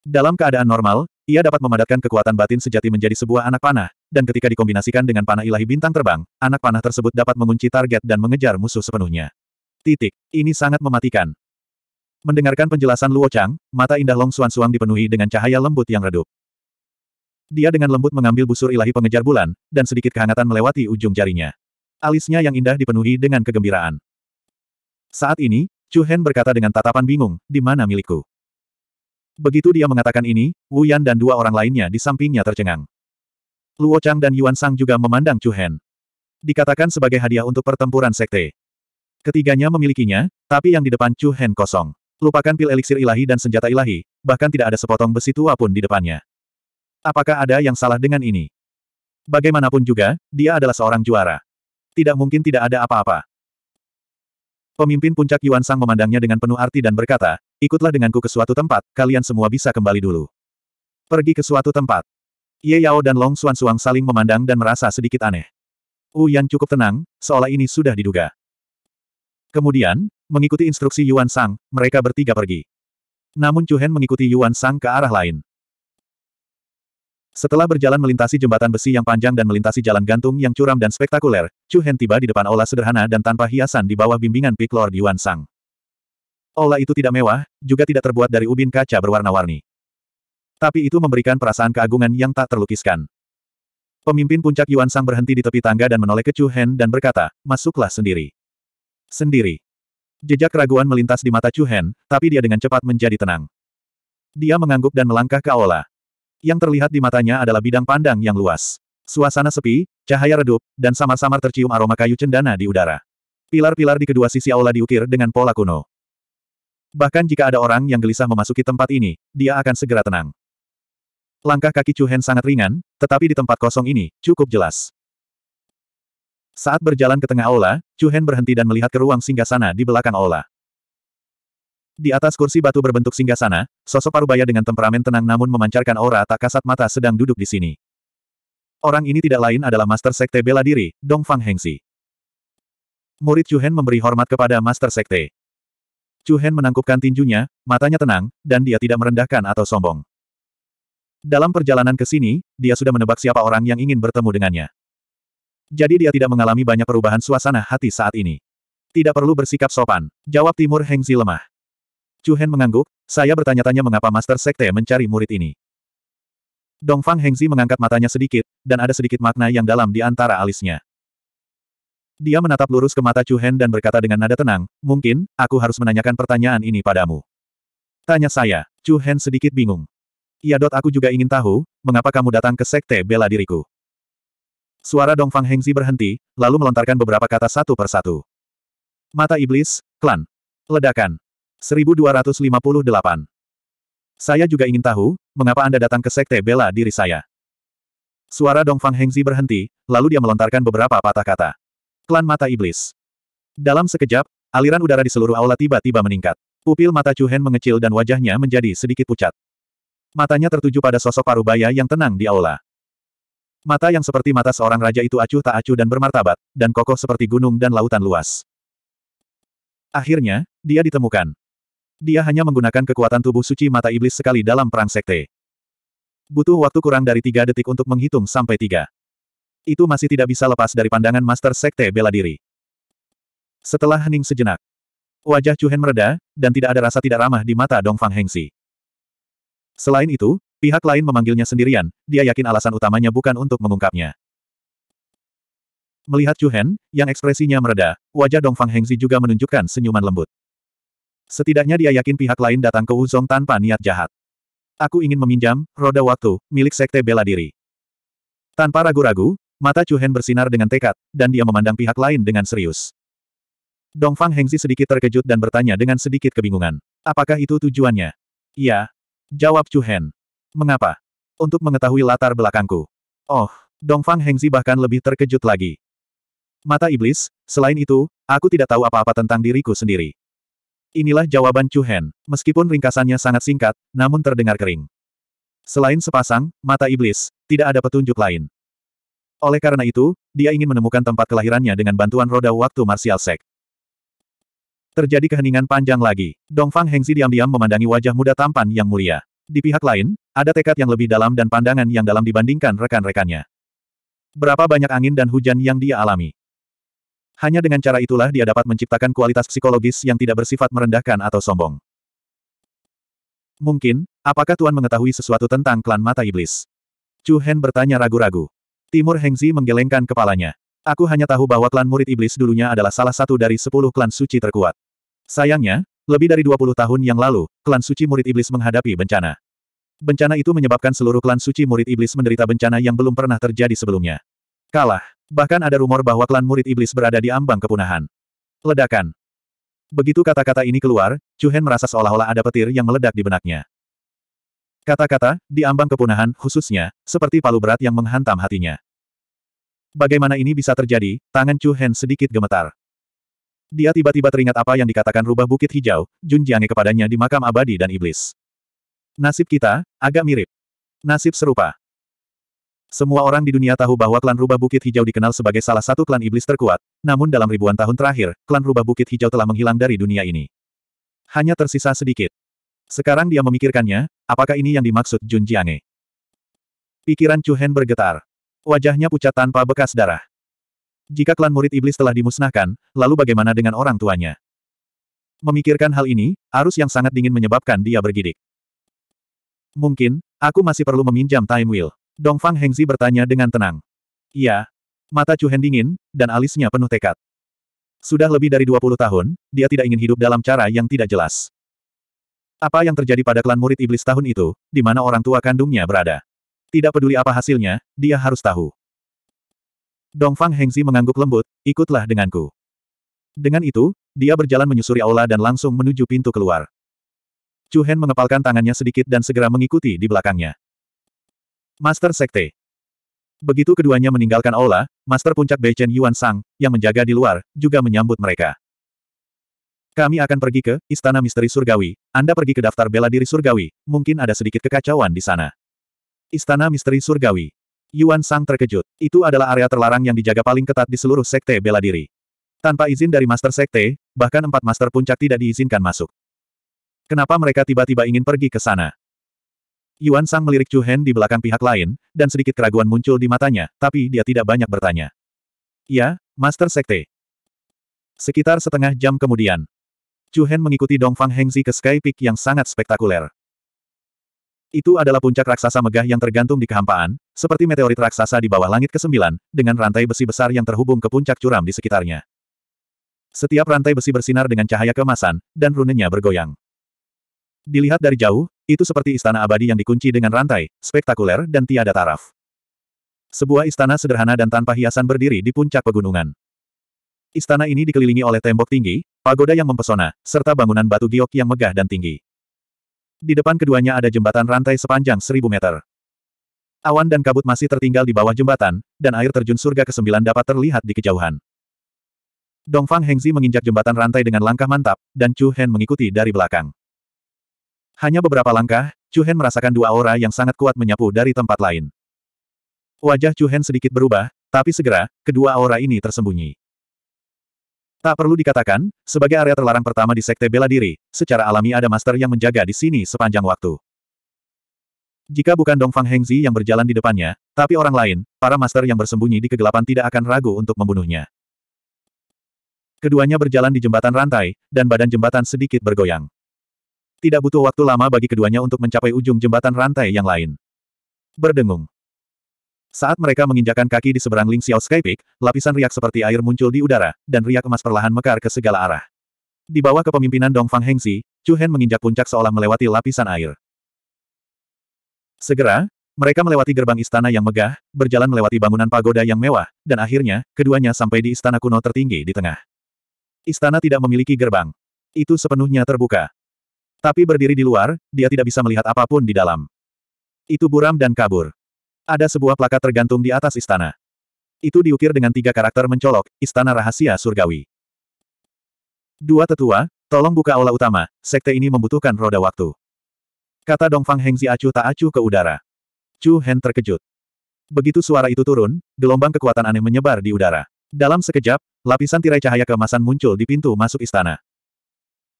Dalam keadaan normal, ia dapat memadatkan kekuatan batin sejati menjadi sebuah anak panah, dan ketika dikombinasikan dengan panah ilahi bintang terbang, anak panah tersebut dapat mengunci target dan mengejar musuh sepenuhnya. Titik. Ini sangat mematikan. Mendengarkan penjelasan Luo Chang, mata indah Long Suan Suang dipenuhi dengan cahaya lembut yang redup. Dia dengan lembut mengambil busur ilahi pengejar bulan, dan sedikit kehangatan melewati ujung jarinya alisnya yang indah dipenuhi dengan kegembiraan. Saat ini, Chu Hen berkata dengan tatapan bingung, di mana milikku? Begitu dia mengatakan ini, Wu Yan dan dua orang lainnya di sampingnya tercengang. Luo Chang dan Yuan Sang juga memandang Chu Hen. Dikatakan sebagai hadiah untuk pertempuran sekte. Ketiganya memilikinya, tapi yang di depan Chu Hen kosong. Lupakan pil eliksir ilahi dan senjata ilahi, bahkan tidak ada sepotong besi tua pun di depannya. Apakah ada yang salah dengan ini? Bagaimanapun juga, dia adalah seorang juara. Tidak mungkin tidak ada apa-apa. Pemimpin puncak Yuan Sang memandangnya dengan penuh arti dan berkata, ikutlah denganku ke suatu tempat, kalian semua bisa kembali dulu. Pergi ke suatu tempat. Ye Yao dan Long Suan Suang saling memandang dan merasa sedikit aneh. Wu Yan cukup tenang, seolah ini sudah diduga. Kemudian, mengikuti instruksi Yuan Sang, mereka bertiga pergi. Namun Chu Hen mengikuti Yuan Sang ke arah lain. Setelah berjalan melintasi jembatan besi yang panjang dan melintasi jalan gantung yang curam dan spektakuler, Chu Hen tiba di depan aula sederhana dan tanpa hiasan di bawah bimbingan Peak Lord Yuan Sang. Aula itu tidak mewah, juga tidak terbuat dari ubin kaca berwarna-warni. Tapi itu memberikan perasaan keagungan yang tak terlukiskan. Pemimpin puncak Yuan Sang berhenti di tepi tangga dan menoleh ke Chu Hen dan berkata, masuklah sendiri. Sendiri. Jejak keraguan melintas di mata Chu Hen, tapi dia dengan cepat menjadi tenang. Dia mengangguk dan melangkah ke aula. Yang terlihat di matanya adalah bidang pandang yang luas. Suasana sepi, cahaya redup, dan samar-samar tercium aroma kayu cendana di udara. Pilar-pilar di kedua sisi aula diukir dengan pola kuno. Bahkan jika ada orang yang gelisah memasuki tempat ini, dia akan segera tenang. Langkah kaki Chu Hen sangat ringan, tetapi di tempat kosong ini, cukup jelas. Saat berjalan ke tengah aula, Chu Hen berhenti dan melihat ke ruang singgasana di belakang aula. Di atas kursi batu berbentuk singgasana, sosok parubaya dengan temperamen tenang namun memancarkan aura tak kasat mata sedang duduk di sini. Orang ini tidak lain adalah Master Sekte Bela Diri, Dongfang Hengsi. Murid Chuhen memberi hormat kepada Master Sekte. Chuhen menangkupkan tinjunya, matanya tenang, dan dia tidak merendahkan atau sombong. Dalam perjalanan ke sini, dia sudah menebak siapa orang yang ingin bertemu dengannya. Jadi dia tidak mengalami banyak perubahan suasana hati saat ini. Tidak perlu bersikap sopan. Jawab Timur Hengzi lemah. Chu Hen mengangguk, saya bertanya-tanya mengapa Master Sekte mencari murid ini. Dong Fang Hengzi mengangkat matanya sedikit, dan ada sedikit makna yang dalam di antara alisnya. Dia menatap lurus ke mata Chu Hen dan berkata dengan nada tenang, mungkin, aku harus menanyakan pertanyaan ini padamu. Tanya saya, Chu Hen sedikit bingung. Ya dot aku juga ingin tahu, mengapa kamu datang ke Sekte Bela Diriku? Suara Dong Fang Hengzi berhenti, lalu melontarkan beberapa kata satu persatu. Mata Iblis, Klan. Ledakan. 1258. Saya juga ingin tahu, mengapa Anda datang ke Sekte Bela Diri saya? Suara Dongfang Hengzi berhenti, lalu dia melontarkan beberapa patah kata. Klan Mata Iblis. Dalam sekejap, aliran udara di seluruh aula tiba-tiba meningkat. Pupil mata Chu Hen mengecil dan wajahnya menjadi sedikit pucat. Matanya tertuju pada sosok parubaya yang tenang di aula. Mata yang seperti mata seorang raja itu acuh tak acuh dan bermartabat, dan kokoh seperti gunung dan lautan luas. Akhirnya, dia ditemukan. Dia hanya menggunakan kekuatan tubuh suci mata iblis sekali dalam perang sekte. Butuh waktu kurang dari tiga detik untuk menghitung sampai tiga. Itu masih tidak bisa lepas dari pandangan Master Sekte bela diri. Setelah hening sejenak, wajah Chu Hen mereda, dan tidak ada rasa tidak ramah di mata Dong Fang Hengsi. Selain itu, pihak lain memanggilnya sendirian, dia yakin alasan utamanya bukan untuk mengungkapnya. Melihat Chu Hen, yang ekspresinya mereda, wajah Dong Fang Hengsi juga menunjukkan senyuman lembut. Setidaknya dia yakin pihak lain datang ke Wuzong tanpa niat jahat. Aku ingin meminjam, roda waktu, milik sekte bela diri. Tanpa ragu-ragu, mata Chu Hen bersinar dengan tekad, dan dia memandang pihak lain dengan serius. Dongfang Hengzi sedikit terkejut dan bertanya dengan sedikit kebingungan. Apakah itu tujuannya? Iya. Jawab Chu Hen. Mengapa? Untuk mengetahui latar belakangku. Oh, Dongfang Hengzi bahkan lebih terkejut lagi. Mata iblis, selain itu, aku tidak tahu apa-apa tentang diriku sendiri. Inilah jawaban Chu Hen. Meskipun ringkasannya sangat singkat, namun terdengar kering. Selain sepasang, mata iblis, tidak ada petunjuk lain. Oleh karena itu, dia ingin menemukan tempat kelahirannya dengan bantuan roda waktu Martial Sek. Terjadi keheningan panjang lagi. Dongfang Hengzi diam-diam memandangi wajah muda tampan yang mulia. Di pihak lain, ada tekad yang lebih dalam dan pandangan yang dalam dibandingkan rekan-rekannya. Berapa banyak angin dan hujan yang dia alami. Hanya dengan cara itulah dia dapat menciptakan kualitas psikologis yang tidak bersifat merendahkan atau sombong. Mungkin, apakah Tuan mengetahui sesuatu tentang klan mata iblis? Chu Hen bertanya ragu-ragu. Timur Hengzi menggelengkan kepalanya. Aku hanya tahu bahwa klan murid iblis dulunya adalah salah satu dari sepuluh klan suci terkuat. Sayangnya, lebih dari 20 tahun yang lalu, klan suci murid iblis menghadapi bencana. Bencana itu menyebabkan seluruh klan suci murid iblis menderita bencana yang belum pernah terjadi sebelumnya. Kalah. Bahkan ada rumor bahwa klan murid iblis berada di ambang kepunahan. Ledakan. Begitu kata-kata ini keluar, Chu Hen merasa seolah-olah ada petir yang meledak di benaknya. Kata-kata, di ambang kepunahan, khususnya, seperti palu berat yang menghantam hatinya. Bagaimana ini bisa terjadi, tangan Chu Hen sedikit gemetar. Dia tiba-tiba teringat apa yang dikatakan rubah bukit hijau, Jun Jiange kepadanya di makam abadi dan iblis. Nasib kita, agak mirip. Nasib serupa. Semua orang di dunia tahu bahwa klan Rubah Bukit Hijau dikenal sebagai salah satu klan iblis terkuat, namun dalam ribuan tahun terakhir, klan Rubah Bukit Hijau telah menghilang dari dunia ini. Hanya tersisa sedikit. Sekarang dia memikirkannya, apakah ini yang dimaksud Jun Jiange? Pikiran Chu Hen bergetar. Wajahnya pucat tanpa bekas darah. Jika klan murid iblis telah dimusnahkan, lalu bagaimana dengan orang tuanya? Memikirkan hal ini, arus yang sangat dingin menyebabkan dia bergidik. Mungkin, aku masih perlu meminjam time wheel. Dongfang Hengzi bertanya dengan tenang. Iya. Mata Chu Hen dingin, dan alisnya penuh tekad. Sudah lebih dari 20 tahun, dia tidak ingin hidup dalam cara yang tidak jelas. Apa yang terjadi pada klan murid iblis tahun itu, di mana orang tua kandungnya berada. Tidak peduli apa hasilnya, dia harus tahu. Dongfang Hengzi mengangguk lembut, ikutlah denganku. Dengan itu, dia berjalan menyusuri aula dan langsung menuju pintu keluar. Chu Hen mengepalkan tangannya sedikit dan segera mengikuti di belakangnya. Master Sekte. Begitu keduanya meninggalkan aula, Master Puncak Beichen Yuan Sang, yang menjaga di luar, juga menyambut mereka. Kami akan pergi ke Istana Misteri Surgawi. Anda pergi ke daftar bela diri Surgawi, mungkin ada sedikit kekacauan di sana. Istana Misteri Surgawi. Yuan Sang terkejut. Itu adalah area terlarang yang dijaga paling ketat di seluruh sekte bela diri. Tanpa izin dari Master Sekte, bahkan empat Master Puncak tidak diizinkan masuk. Kenapa mereka tiba-tiba ingin pergi ke sana? Yuan Sang melirik Chu Hen di belakang pihak lain, dan sedikit keraguan muncul di matanya, tapi dia tidak banyak bertanya. Ya, Master Sekte. Sekitar setengah jam kemudian, Chu Hen mengikuti Dongfang Hengzi ke Sky Peak yang sangat spektakuler. Itu adalah puncak raksasa megah yang tergantung di kehampaan, seperti meteorit raksasa di bawah langit ke-9, dengan rantai besi besar yang terhubung ke puncak curam di sekitarnya. Setiap rantai besi bersinar dengan cahaya kemasan, dan runenya bergoyang. Dilihat dari jauh, itu seperti istana abadi yang dikunci dengan rantai, spektakuler dan tiada taraf. Sebuah istana sederhana dan tanpa hiasan berdiri di puncak pegunungan. Istana ini dikelilingi oleh tembok tinggi, pagoda yang mempesona, serta bangunan batu giok yang megah dan tinggi. Di depan keduanya ada jembatan rantai sepanjang seribu meter. Awan dan kabut masih tertinggal di bawah jembatan, dan air terjun surga ke-9 dapat terlihat di kejauhan. Dongfang Hengzi menginjak jembatan rantai dengan langkah mantap, dan Chu Hen mengikuti dari belakang. Hanya beberapa langkah, Chu Hen merasakan dua aura yang sangat kuat menyapu dari tempat lain. Wajah Chu Hen sedikit berubah, tapi segera, kedua aura ini tersembunyi. Tak perlu dikatakan, sebagai area terlarang pertama di Sekte Bela Diri, secara alami ada master yang menjaga di sini sepanjang waktu. Jika bukan Dongfang Hengzi yang berjalan di depannya, tapi orang lain, para master yang bersembunyi di kegelapan tidak akan ragu untuk membunuhnya. Keduanya berjalan di jembatan rantai, dan badan jembatan sedikit bergoyang. Tidak butuh waktu lama bagi keduanya untuk mencapai ujung jembatan rantai yang lain. Berdengung. Saat mereka menginjakan kaki di seberang Ling Xiao Sky Peak, lapisan riak seperti air muncul di udara, dan riak emas perlahan mekar ke segala arah. Di bawah kepemimpinan Dong Fang Hengxi, Chu Hen menginjak puncak seolah melewati lapisan air. Segera, mereka melewati gerbang istana yang megah, berjalan melewati bangunan pagoda yang mewah, dan akhirnya, keduanya sampai di istana kuno tertinggi di tengah. Istana tidak memiliki gerbang. Itu sepenuhnya terbuka. Tapi berdiri di luar, dia tidak bisa melihat apapun di dalam. Itu buram dan kabur. Ada sebuah plakat tergantung di atas istana. Itu diukir dengan tiga karakter mencolok, Istana Rahasia Surgawi. Dua tetua, tolong buka aula utama, sekte ini membutuhkan roda waktu. Kata Dongfang Hengzi acuh tak acuh ke udara. Chu Hen terkejut. Begitu suara itu turun, gelombang kekuatan aneh menyebar di udara. Dalam sekejap, lapisan tirai cahaya kemasan muncul di pintu masuk istana.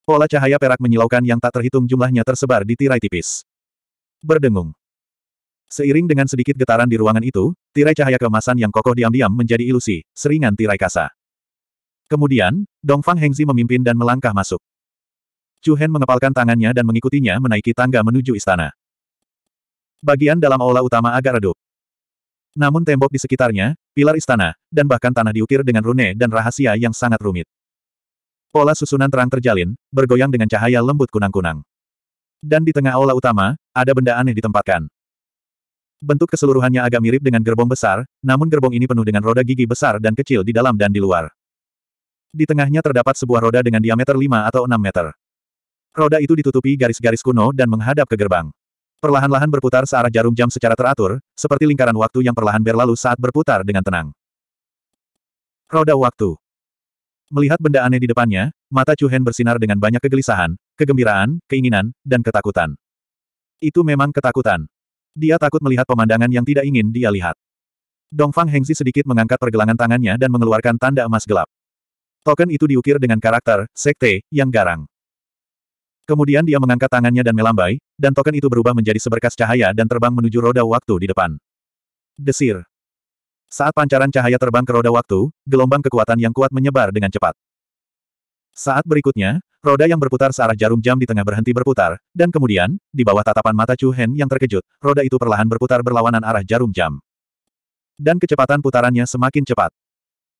Pola cahaya perak menyilaukan yang tak terhitung jumlahnya tersebar di tirai tipis. Berdengung. Seiring dengan sedikit getaran di ruangan itu, tirai cahaya kemasan yang kokoh diam-diam menjadi ilusi, seringan tirai kasa. Kemudian, Dongfang Hengzi memimpin dan melangkah masuk. Chu Hen mengepalkan tangannya dan mengikutinya menaiki tangga menuju istana. Bagian dalam aula utama agak redup. Namun tembok di sekitarnya, pilar istana, dan bahkan tanah diukir dengan rune dan rahasia yang sangat rumit. Pola susunan terang terjalin, bergoyang dengan cahaya lembut kunang-kunang. Dan di tengah aula utama, ada benda aneh ditempatkan. Bentuk keseluruhannya agak mirip dengan gerbong besar, namun gerbong ini penuh dengan roda gigi besar dan kecil di dalam dan di luar. Di tengahnya terdapat sebuah roda dengan diameter 5 atau 6 meter. Roda itu ditutupi garis-garis kuno dan menghadap ke gerbang. Perlahan-lahan berputar searah jarum jam secara teratur, seperti lingkaran waktu yang perlahan berlalu saat berputar dengan tenang. Roda waktu. Melihat benda aneh di depannya, mata Hen bersinar dengan banyak kegelisahan, kegembiraan, keinginan, dan ketakutan. Itu memang ketakutan. Dia takut melihat pemandangan yang tidak ingin dia lihat. Dongfang Hengzi sedikit mengangkat pergelangan tangannya dan mengeluarkan tanda emas gelap. Token itu diukir dengan karakter, sekte, yang garang. Kemudian dia mengangkat tangannya dan melambai, dan token itu berubah menjadi seberkas cahaya dan terbang menuju roda waktu di depan. Desir. Saat pancaran cahaya terbang ke roda waktu, gelombang kekuatan yang kuat menyebar dengan cepat. Saat berikutnya, roda yang berputar searah jarum jam di tengah berhenti berputar, dan kemudian, di bawah tatapan mata Chu Hen yang terkejut, roda itu perlahan berputar berlawanan arah jarum jam. Dan kecepatan putarannya semakin cepat.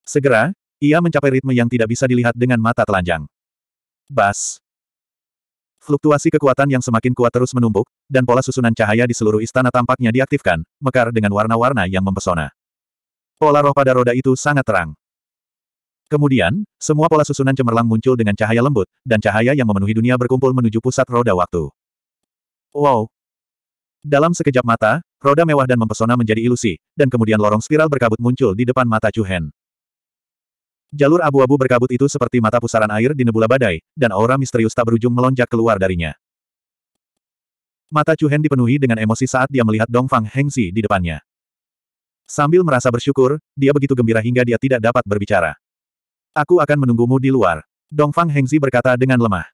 Segera, ia mencapai ritme yang tidak bisa dilihat dengan mata telanjang. Bas. Fluktuasi kekuatan yang semakin kuat terus menumpuk, dan pola susunan cahaya di seluruh istana tampaknya diaktifkan, mekar dengan warna-warna yang mempesona. Pola roh pada roda itu sangat terang. Kemudian, semua pola susunan cemerlang muncul dengan cahaya lembut, dan cahaya yang memenuhi dunia berkumpul menuju pusat roda waktu. Wow! Dalam sekejap mata, roda mewah dan mempesona menjadi ilusi, dan kemudian lorong spiral berkabut muncul di depan mata Cuhen. Jalur abu-abu berkabut itu seperti mata pusaran air di nebula badai, dan aura misterius tak berujung melonjak keluar darinya. Mata Cuhen dipenuhi dengan emosi saat dia melihat Dongfang Hengsi di depannya. Sambil merasa bersyukur, dia begitu gembira hingga dia tidak dapat berbicara. Aku akan menunggumu di luar. Dongfang Hengzi berkata dengan lemah.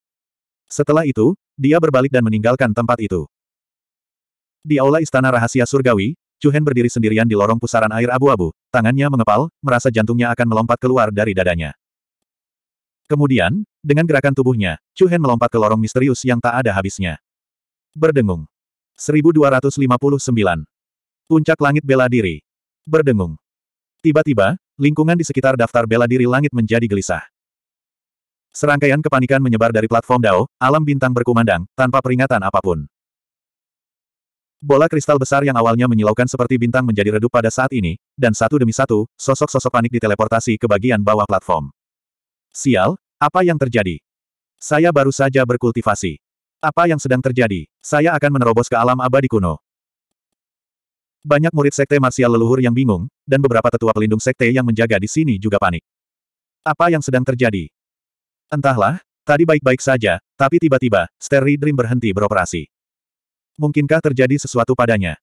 Setelah itu, dia berbalik dan meninggalkan tempat itu. Di aula istana rahasia surgawi, Chuhen berdiri sendirian di lorong pusaran air abu-abu, tangannya mengepal, merasa jantungnya akan melompat keluar dari dadanya. Kemudian, dengan gerakan tubuhnya, Chuhen melompat ke lorong misterius yang tak ada habisnya. Berdengung. 1259. Puncak langit bela diri berdengung. Tiba-tiba, lingkungan di sekitar daftar bela diri langit menjadi gelisah. Serangkaian kepanikan menyebar dari platform Dao, alam bintang berkumandang, tanpa peringatan apapun. Bola kristal besar yang awalnya menyilaukan seperti bintang menjadi redup pada saat ini, dan satu demi satu, sosok-sosok panik diteleportasi ke bagian bawah platform. Sial, apa yang terjadi? Saya baru saja berkultivasi. Apa yang sedang terjadi? Saya akan menerobos ke alam abadi kuno. Banyak murid sekte marsial leluhur yang bingung, dan beberapa tetua pelindung sekte yang menjaga di sini juga panik. Apa yang sedang terjadi? Entahlah, tadi baik-baik saja, tapi tiba-tiba, Sterry Dream berhenti beroperasi. Mungkinkah terjadi sesuatu padanya?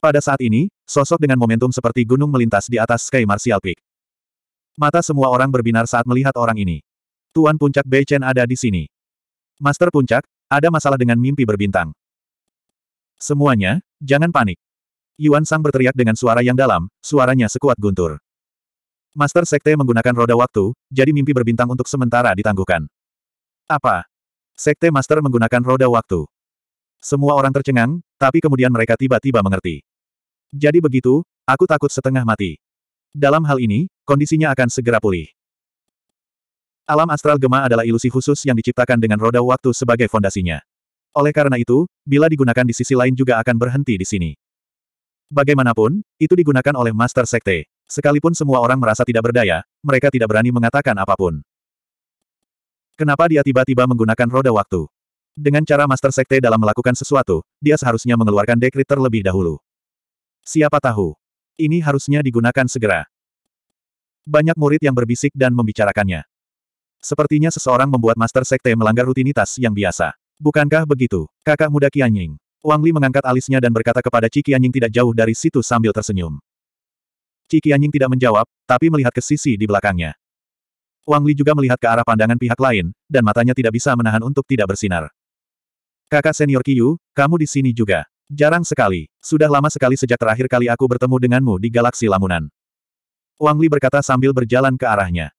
Pada saat ini, sosok dengan momentum seperti gunung melintas di atas Sky Martial Peak. Mata semua orang berbinar saat melihat orang ini. Tuan Puncak Bechen ada di sini. Master Puncak, ada masalah dengan mimpi berbintang. Semuanya, Jangan panik. Yuan Sang berteriak dengan suara yang dalam, suaranya sekuat guntur. Master Sekte menggunakan roda waktu, jadi mimpi berbintang untuk sementara ditangguhkan. Apa? Sekte Master menggunakan roda waktu. Semua orang tercengang, tapi kemudian mereka tiba-tiba mengerti. Jadi begitu, aku takut setengah mati. Dalam hal ini, kondisinya akan segera pulih. Alam astral gema adalah ilusi khusus yang diciptakan dengan roda waktu sebagai fondasinya. Oleh karena itu, bila digunakan di sisi lain juga akan berhenti di sini. Bagaimanapun, itu digunakan oleh Master Sekte. Sekalipun semua orang merasa tidak berdaya, mereka tidak berani mengatakan apapun. Kenapa dia tiba-tiba menggunakan roda waktu? Dengan cara Master Sekte dalam melakukan sesuatu, dia seharusnya mengeluarkan dekrit terlebih dahulu. Siapa tahu? Ini harusnya digunakan segera. Banyak murid yang berbisik dan membicarakannya. Sepertinya seseorang membuat Master Sekte melanggar rutinitas yang biasa. Bukankah begitu, kakak muda Qianying? Wang Li mengangkat alisnya dan berkata kepada Ci Qianying tidak jauh dari situ sambil tersenyum. Ci Qianying tidak menjawab, tapi melihat ke sisi di belakangnya. Wang Li juga melihat ke arah pandangan pihak lain, dan matanya tidak bisa menahan untuk tidak bersinar. Kakak senior Qiyu, kamu di sini juga. Jarang sekali, sudah lama sekali sejak terakhir kali aku bertemu denganmu di galaksi lamunan. Wang Li berkata sambil berjalan ke arahnya.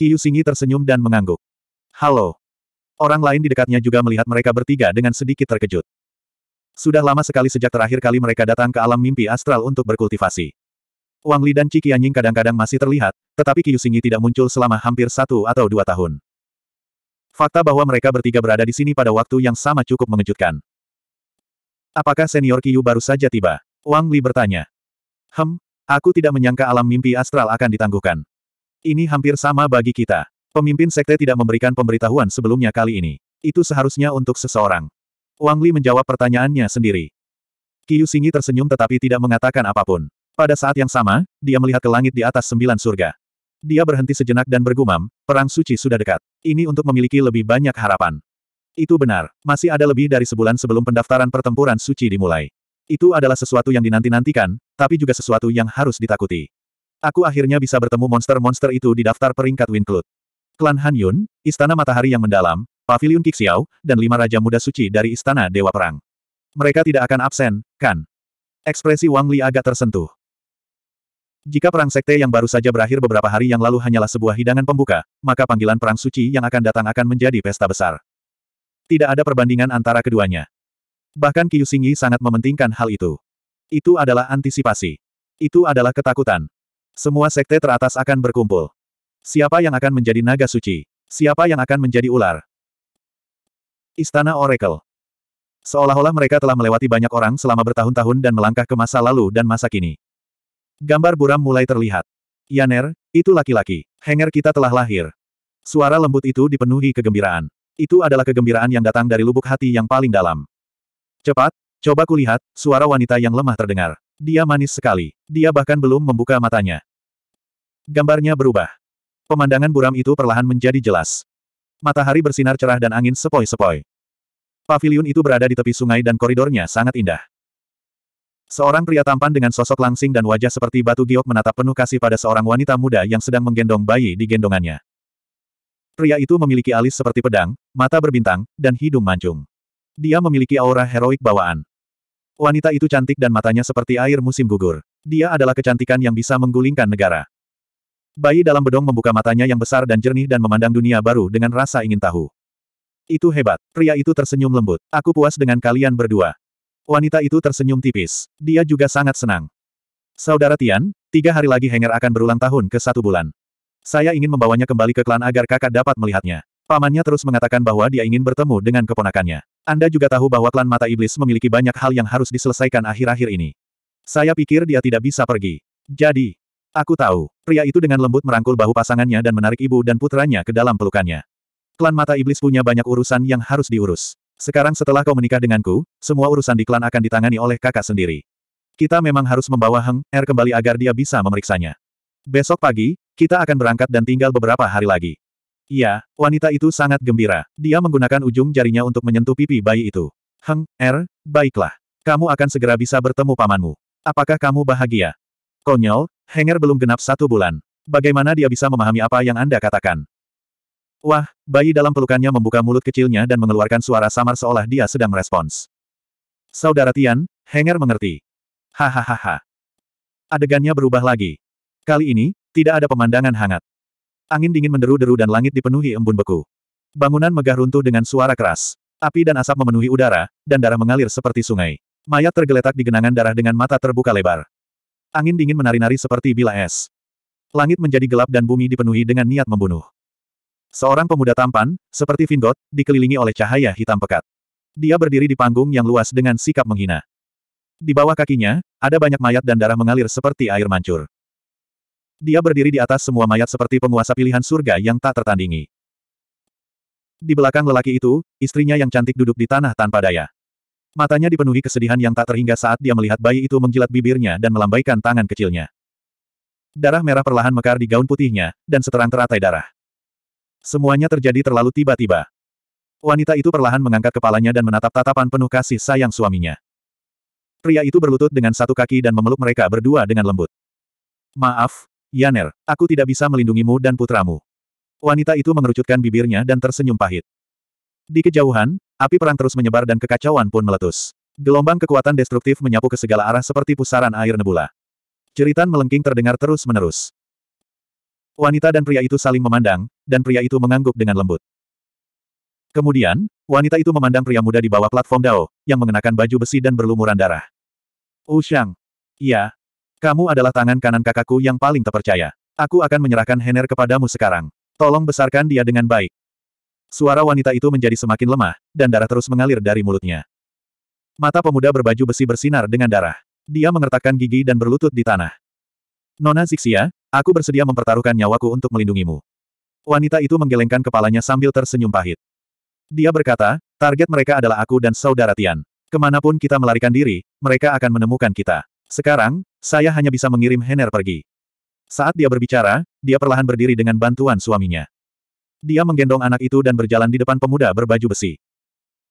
Qiyu Singi tersenyum dan mengangguk. Halo, Orang lain di dekatnya juga melihat mereka bertiga dengan sedikit terkejut. Sudah lama sekali sejak terakhir kali mereka datang ke alam mimpi astral untuk berkultivasi. Wang Li dan Ciki Anying kadang-kadang masih terlihat, tetapi Qi Singi tidak muncul selama hampir satu atau dua tahun. Fakta bahwa mereka bertiga berada di sini pada waktu yang sama cukup mengejutkan. Apakah senior Kiyu baru saja tiba? Wang Li bertanya. Hem, aku tidak menyangka alam mimpi astral akan ditangguhkan. Ini hampir sama bagi kita. Pemimpin sekte tidak memberikan pemberitahuan sebelumnya kali ini. Itu seharusnya untuk seseorang. Wang Li menjawab pertanyaannya sendiri. Yu Singi tersenyum tetapi tidak mengatakan apapun. Pada saat yang sama, dia melihat ke langit di atas sembilan surga. Dia berhenti sejenak dan bergumam, perang suci sudah dekat. Ini untuk memiliki lebih banyak harapan. Itu benar, masih ada lebih dari sebulan sebelum pendaftaran pertempuran suci dimulai. Itu adalah sesuatu yang dinanti-nantikan, tapi juga sesuatu yang harus ditakuti. Aku akhirnya bisa bertemu monster-monster itu di daftar peringkat Winclut. Klan Han Yun, Istana Matahari yang Mendalam, Paviliun Kixiao, dan lima Raja Muda Suci dari Istana Dewa Perang. Mereka tidak akan absen, kan? Ekspresi Wang Li agak tersentuh. Jika perang sekte yang baru saja berakhir beberapa hari yang lalu hanyalah sebuah hidangan pembuka, maka panggilan perang suci yang akan datang akan menjadi pesta besar. Tidak ada perbandingan antara keduanya. Bahkan Qiu Singyi sangat mementingkan hal itu. Itu adalah antisipasi. Itu adalah ketakutan. Semua sekte teratas akan berkumpul. Siapa yang akan menjadi naga suci? Siapa yang akan menjadi ular? Istana Oracle. Seolah-olah mereka telah melewati banyak orang selama bertahun-tahun dan melangkah ke masa lalu dan masa kini. Gambar buram mulai terlihat. Yaner, itu laki-laki. Hanger kita telah lahir. Suara lembut itu dipenuhi kegembiraan. Itu adalah kegembiraan yang datang dari lubuk hati yang paling dalam. Cepat, coba kulihat, suara wanita yang lemah terdengar. Dia manis sekali. Dia bahkan belum membuka matanya. Gambarnya berubah. Pemandangan buram itu perlahan menjadi jelas. Matahari bersinar cerah dan angin sepoi-sepoi. Paviliun itu berada di tepi sungai dan koridornya sangat indah. Seorang pria tampan dengan sosok langsing dan wajah seperti batu giok menatap penuh kasih pada seorang wanita muda yang sedang menggendong bayi di gendongannya. Pria itu memiliki alis seperti pedang, mata berbintang, dan hidung mancung. Dia memiliki aura heroik bawaan. Wanita itu cantik dan matanya seperti air musim gugur. Dia adalah kecantikan yang bisa menggulingkan negara. Bayi dalam bedong membuka matanya yang besar dan jernih dan memandang dunia baru dengan rasa ingin tahu. Itu hebat. Pria itu tersenyum lembut. Aku puas dengan kalian berdua. Wanita itu tersenyum tipis. Dia juga sangat senang. Saudara Tian, tiga hari lagi Henger akan berulang tahun ke satu bulan. Saya ingin membawanya kembali ke klan agar kakak dapat melihatnya. Pamannya terus mengatakan bahwa dia ingin bertemu dengan keponakannya. Anda juga tahu bahwa klan mata iblis memiliki banyak hal yang harus diselesaikan akhir-akhir ini. Saya pikir dia tidak bisa pergi. Jadi, Aku tahu, pria itu dengan lembut merangkul bahu pasangannya dan menarik ibu dan putranya ke dalam pelukannya. Klan Mata Iblis punya banyak urusan yang harus diurus. Sekarang setelah kau menikah denganku, semua urusan di klan akan ditangani oleh kakak sendiri. Kita memang harus membawa Heng Er kembali agar dia bisa memeriksanya. Besok pagi, kita akan berangkat dan tinggal beberapa hari lagi. Iya, wanita itu sangat gembira. Dia menggunakan ujung jarinya untuk menyentuh pipi bayi itu. Heng, Er, baiklah. Kamu akan segera bisa bertemu pamanmu. Apakah kamu bahagia? Konyol, Henger belum genap satu bulan. Bagaimana dia bisa memahami apa yang Anda katakan? Wah, bayi dalam pelukannya membuka mulut kecilnya dan mengeluarkan suara samar seolah dia sedang merespons. Saudara Tian, Henger mengerti. Hahaha. Adegannya berubah lagi. Kali ini, tidak ada pemandangan hangat. Angin dingin menderu-deru dan langit dipenuhi embun beku. Bangunan megah runtuh dengan suara keras. Api dan asap memenuhi udara, dan darah mengalir seperti sungai. Mayat tergeletak di genangan darah dengan mata terbuka lebar. Angin dingin menari-nari seperti bila es. Langit menjadi gelap dan bumi dipenuhi dengan niat membunuh. Seorang pemuda tampan, seperti Vingot, dikelilingi oleh cahaya hitam pekat. Dia berdiri di panggung yang luas dengan sikap menghina. Di bawah kakinya, ada banyak mayat dan darah mengalir seperti air mancur. Dia berdiri di atas semua mayat seperti penguasa pilihan surga yang tak tertandingi. Di belakang lelaki itu, istrinya yang cantik duduk di tanah tanpa daya. Matanya dipenuhi kesedihan yang tak terhingga saat dia melihat bayi itu menjilat bibirnya dan melambaikan tangan kecilnya. Darah merah perlahan mekar di gaun putihnya, dan seterang teratai darah. Semuanya terjadi terlalu tiba-tiba. Wanita itu perlahan mengangkat kepalanya dan menatap tatapan penuh kasih sayang suaminya. Pria itu berlutut dengan satu kaki dan memeluk mereka berdua dengan lembut. Maaf, Yaner, aku tidak bisa melindungimu dan putramu. Wanita itu mengerucutkan bibirnya dan tersenyum pahit. Di kejauhan, Api perang terus menyebar dan kekacauan pun meletus. Gelombang kekuatan destruktif menyapu ke segala arah seperti pusaran air nebula. Ceritan melengking terdengar terus-menerus. Wanita dan pria itu saling memandang, dan pria itu mengangguk dengan lembut. Kemudian, wanita itu memandang pria muda di bawah platform Dao, yang mengenakan baju besi dan berlumuran darah. Ushang. Iya. Kamu adalah tangan kanan kakakku yang paling terpercaya. Aku akan menyerahkan Hener kepadamu sekarang. Tolong besarkan dia dengan baik. Suara wanita itu menjadi semakin lemah, dan darah terus mengalir dari mulutnya. Mata pemuda berbaju besi bersinar dengan darah. Dia mengertakkan gigi dan berlutut di tanah. Nona Zixia, aku bersedia mempertaruhkan nyawaku untuk melindungimu. Wanita itu menggelengkan kepalanya sambil tersenyum pahit. Dia berkata, target mereka adalah aku dan saudara Tian. Kemanapun kita melarikan diri, mereka akan menemukan kita. Sekarang, saya hanya bisa mengirim Henner pergi. Saat dia berbicara, dia perlahan berdiri dengan bantuan suaminya. Dia menggendong anak itu dan berjalan di depan pemuda berbaju besi.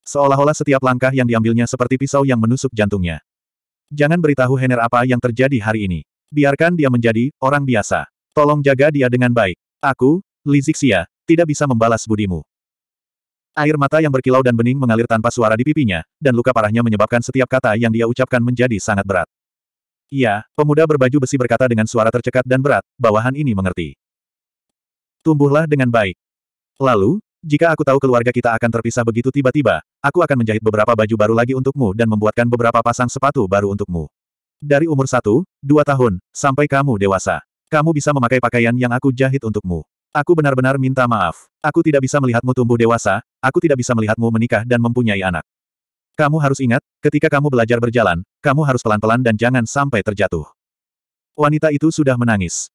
Seolah-olah setiap langkah yang diambilnya seperti pisau yang menusuk jantungnya. Jangan beritahu Henner apa yang terjadi hari ini. Biarkan dia menjadi orang biasa. Tolong jaga dia dengan baik. Aku, Lizixia, tidak bisa membalas budimu. Air mata yang berkilau dan bening mengalir tanpa suara di pipinya, dan luka parahnya menyebabkan setiap kata yang dia ucapkan menjadi sangat berat. Ya, pemuda berbaju besi berkata dengan suara tercekat dan berat, bawahan ini mengerti. Tumbuhlah dengan baik. Lalu, jika aku tahu keluarga kita akan terpisah begitu tiba-tiba, aku akan menjahit beberapa baju baru lagi untukmu dan membuatkan beberapa pasang sepatu baru untukmu. Dari umur satu, dua tahun, sampai kamu dewasa. Kamu bisa memakai pakaian yang aku jahit untukmu. Aku benar-benar minta maaf. Aku tidak bisa melihatmu tumbuh dewasa, aku tidak bisa melihatmu menikah dan mempunyai anak. Kamu harus ingat, ketika kamu belajar berjalan, kamu harus pelan-pelan dan jangan sampai terjatuh. Wanita itu sudah menangis.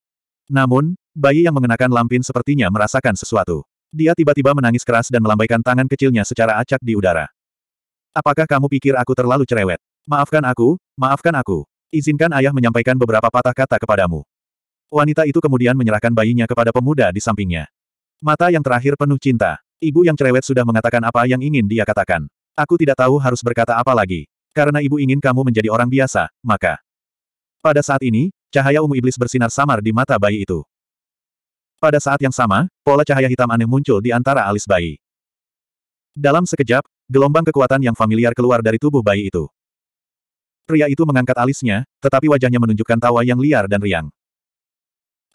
Namun, bayi yang mengenakan lampin sepertinya merasakan sesuatu. Dia tiba-tiba menangis keras dan melambaikan tangan kecilnya secara acak di udara. Apakah kamu pikir aku terlalu cerewet? Maafkan aku, maafkan aku. Izinkan ayah menyampaikan beberapa patah kata kepadamu. Wanita itu kemudian menyerahkan bayinya kepada pemuda di sampingnya. Mata yang terakhir penuh cinta. Ibu yang cerewet sudah mengatakan apa yang ingin dia katakan. Aku tidak tahu harus berkata apa lagi. Karena ibu ingin kamu menjadi orang biasa, maka... Pada saat ini, cahaya ungu iblis bersinar samar di mata bayi itu. Pada saat yang sama, pola cahaya hitam aneh muncul di antara alis bayi. Dalam sekejap, gelombang kekuatan yang familiar keluar dari tubuh bayi itu. Pria itu mengangkat alisnya, tetapi wajahnya menunjukkan tawa yang liar dan riang.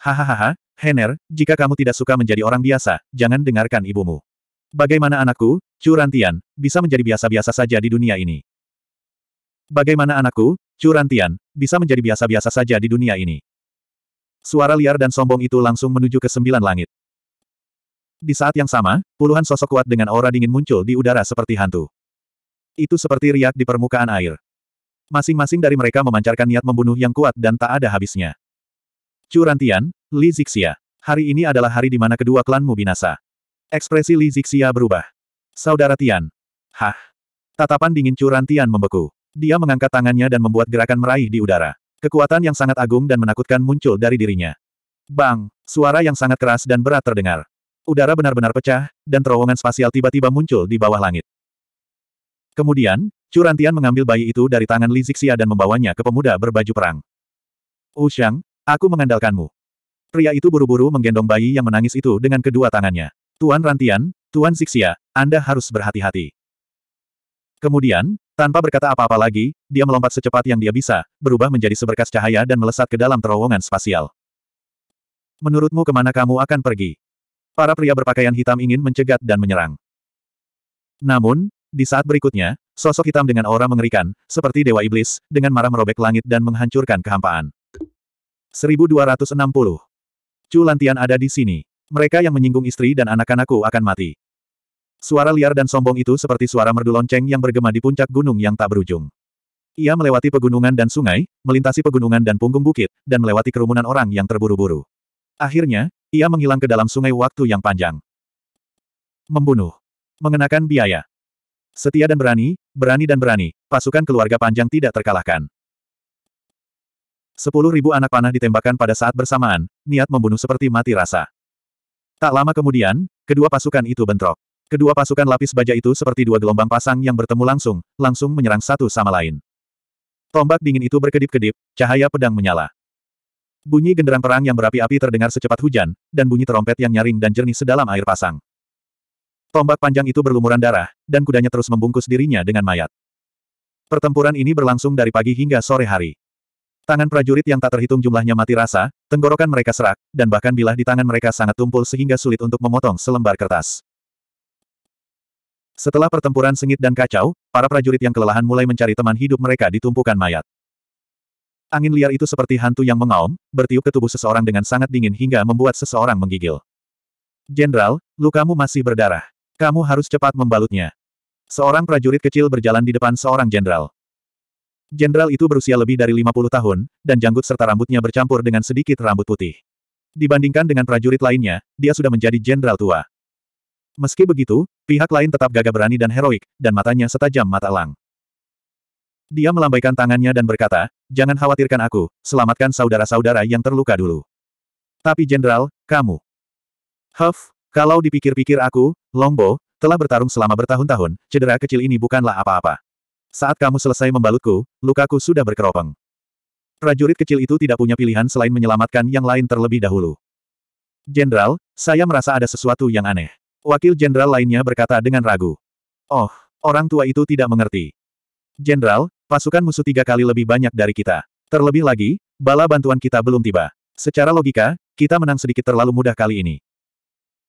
Hahaha, Henner, jika kamu tidak suka menjadi orang biasa, jangan dengarkan ibumu. Bagaimana anakku, Curantian, bisa menjadi biasa-biasa saja di dunia ini? Bagaimana anakku, Curantian, bisa menjadi biasa-biasa saja di dunia ini? Suara liar dan sombong itu langsung menuju ke sembilan langit. Di saat yang sama, puluhan sosok kuat dengan aura dingin muncul di udara seperti hantu. Itu seperti riak di permukaan air. Masing-masing dari mereka memancarkan niat membunuh yang kuat dan tak ada habisnya. Curantian, Li Zixia. Hari ini adalah hari di mana kedua klanmu binasa. Ekspresi Li Zixia berubah. Saudara Tian. Hah. Tatapan dingin Curantian membeku. Dia mengangkat tangannya dan membuat gerakan meraih di udara. Kekuatan yang sangat agung dan menakutkan muncul dari dirinya. Bang! Suara yang sangat keras dan berat terdengar. Udara benar-benar pecah, dan terowongan spasial tiba-tiba muncul di bawah langit. Kemudian, Curantian mengambil bayi itu dari tangan Li Zixia dan membawanya ke pemuda berbaju perang. Ushang, aku mengandalkanmu. Pria itu buru-buru menggendong bayi yang menangis itu dengan kedua tangannya. Tuan Rantian, Tuan Zixia, Anda harus berhati-hati. Kemudian, tanpa berkata apa-apa lagi, dia melompat secepat yang dia bisa, berubah menjadi seberkas cahaya dan melesat ke dalam terowongan spasial. Menurutmu kemana kamu akan pergi? Para pria berpakaian hitam ingin mencegat dan menyerang. Namun, di saat berikutnya, sosok hitam dengan aura mengerikan, seperti Dewa Iblis, dengan marah merobek langit dan menghancurkan kehampaan. 1260. Cu Lantian ada di sini. Mereka yang menyinggung istri dan anak-anakku akan mati. Suara liar dan sombong itu seperti suara merdu lonceng yang bergema di puncak gunung yang tak berujung. Ia melewati pegunungan dan sungai, melintasi pegunungan dan punggung bukit, dan melewati kerumunan orang yang terburu-buru. Akhirnya, ia menghilang ke dalam sungai waktu yang panjang. Membunuh. Mengenakan biaya. Setia dan berani, berani dan berani, pasukan keluarga panjang tidak terkalahkan. Sepuluh ribu anak panah ditembakkan pada saat bersamaan, niat membunuh seperti mati rasa. Tak lama kemudian, kedua pasukan itu bentrok. Kedua pasukan lapis baja itu seperti dua gelombang pasang yang bertemu langsung, langsung menyerang satu sama lain. Tombak dingin itu berkedip-kedip, cahaya pedang menyala. Bunyi genderang perang yang berapi-api terdengar secepat hujan, dan bunyi terompet yang nyaring dan jernih sedalam air pasang. Tombak panjang itu berlumuran darah, dan kudanya terus membungkus dirinya dengan mayat. Pertempuran ini berlangsung dari pagi hingga sore hari. Tangan prajurit yang tak terhitung jumlahnya mati rasa, tenggorokan mereka serak, dan bahkan bilah di tangan mereka sangat tumpul sehingga sulit untuk memotong selembar kertas. Setelah pertempuran sengit dan kacau, para prajurit yang kelelahan mulai mencari teman hidup mereka di tumpukan mayat. Angin liar itu seperti hantu yang mengaum, bertiup ke tubuh seseorang dengan sangat dingin hingga membuat seseorang menggigil. Jenderal, lukamu masih berdarah. Kamu harus cepat membalutnya. Seorang prajurit kecil berjalan di depan seorang jenderal. Jenderal itu berusia lebih dari 50 tahun, dan janggut serta rambutnya bercampur dengan sedikit rambut putih. Dibandingkan dengan prajurit lainnya, dia sudah menjadi jenderal tua. Meski begitu, pihak lain tetap gagah berani dan heroik, dan matanya setajam mata elang. Dia melambaikan tangannya dan berkata, jangan khawatirkan aku, selamatkan saudara-saudara yang terluka dulu. Tapi jenderal, kamu. Huff, kalau dipikir-pikir aku, Longbo, telah bertarung selama bertahun-tahun, cedera kecil ini bukanlah apa-apa. Saat kamu selesai membalutku, lukaku sudah berkeropeng. Prajurit kecil itu tidak punya pilihan selain menyelamatkan yang lain terlebih dahulu. Jenderal, saya merasa ada sesuatu yang aneh. Wakil jenderal lainnya berkata dengan ragu. Oh, orang tua itu tidak mengerti. Jenderal, pasukan musuh tiga kali lebih banyak dari kita. Terlebih lagi, bala bantuan kita belum tiba. Secara logika, kita menang sedikit terlalu mudah kali ini.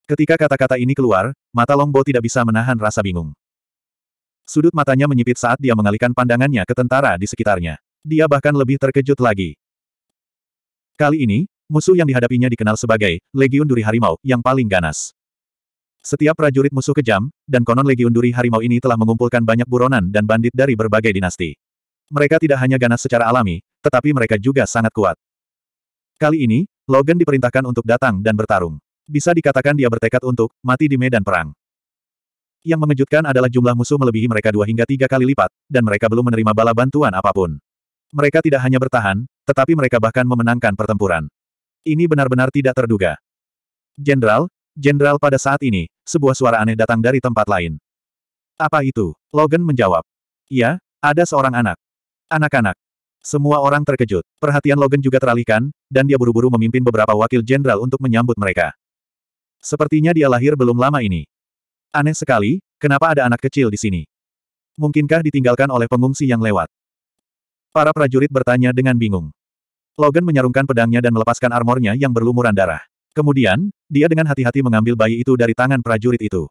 Ketika kata-kata ini keluar, mata Longbo tidak bisa menahan rasa bingung. Sudut matanya menyipit saat dia mengalihkan pandangannya ke tentara di sekitarnya. Dia bahkan lebih terkejut lagi. Kali ini, musuh yang dihadapinya dikenal sebagai Legion Duri Harimau yang paling ganas. Setiap prajurit musuh kejam, dan konon Legiun Duri Harimau ini telah mengumpulkan banyak buronan dan bandit dari berbagai dinasti. Mereka tidak hanya ganas secara alami, tetapi mereka juga sangat kuat. Kali ini, Logan diperintahkan untuk datang dan bertarung. Bisa dikatakan dia bertekad untuk mati di medan perang. Yang mengejutkan adalah jumlah musuh melebihi mereka dua hingga tiga kali lipat, dan mereka belum menerima bala bantuan apapun. Mereka tidak hanya bertahan, tetapi mereka bahkan memenangkan pertempuran. Ini benar-benar tidak terduga. Jenderal, Jenderal pada saat ini, sebuah suara aneh datang dari tempat lain. Apa itu? Logan menjawab. Ya, ada seorang anak. Anak-anak. Semua orang terkejut. Perhatian Logan juga teralihkan, dan dia buru-buru memimpin beberapa wakil jenderal untuk menyambut mereka. Sepertinya dia lahir belum lama ini. Aneh sekali, kenapa ada anak kecil di sini? Mungkinkah ditinggalkan oleh pengungsi yang lewat? Para prajurit bertanya dengan bingung. Logan menyarungkan pedangnya dan melepaskan armornya yang berlumuran darah. Kemudian, dia dengan hati-hati mengambil bayi itu dari tangan prajurit itu.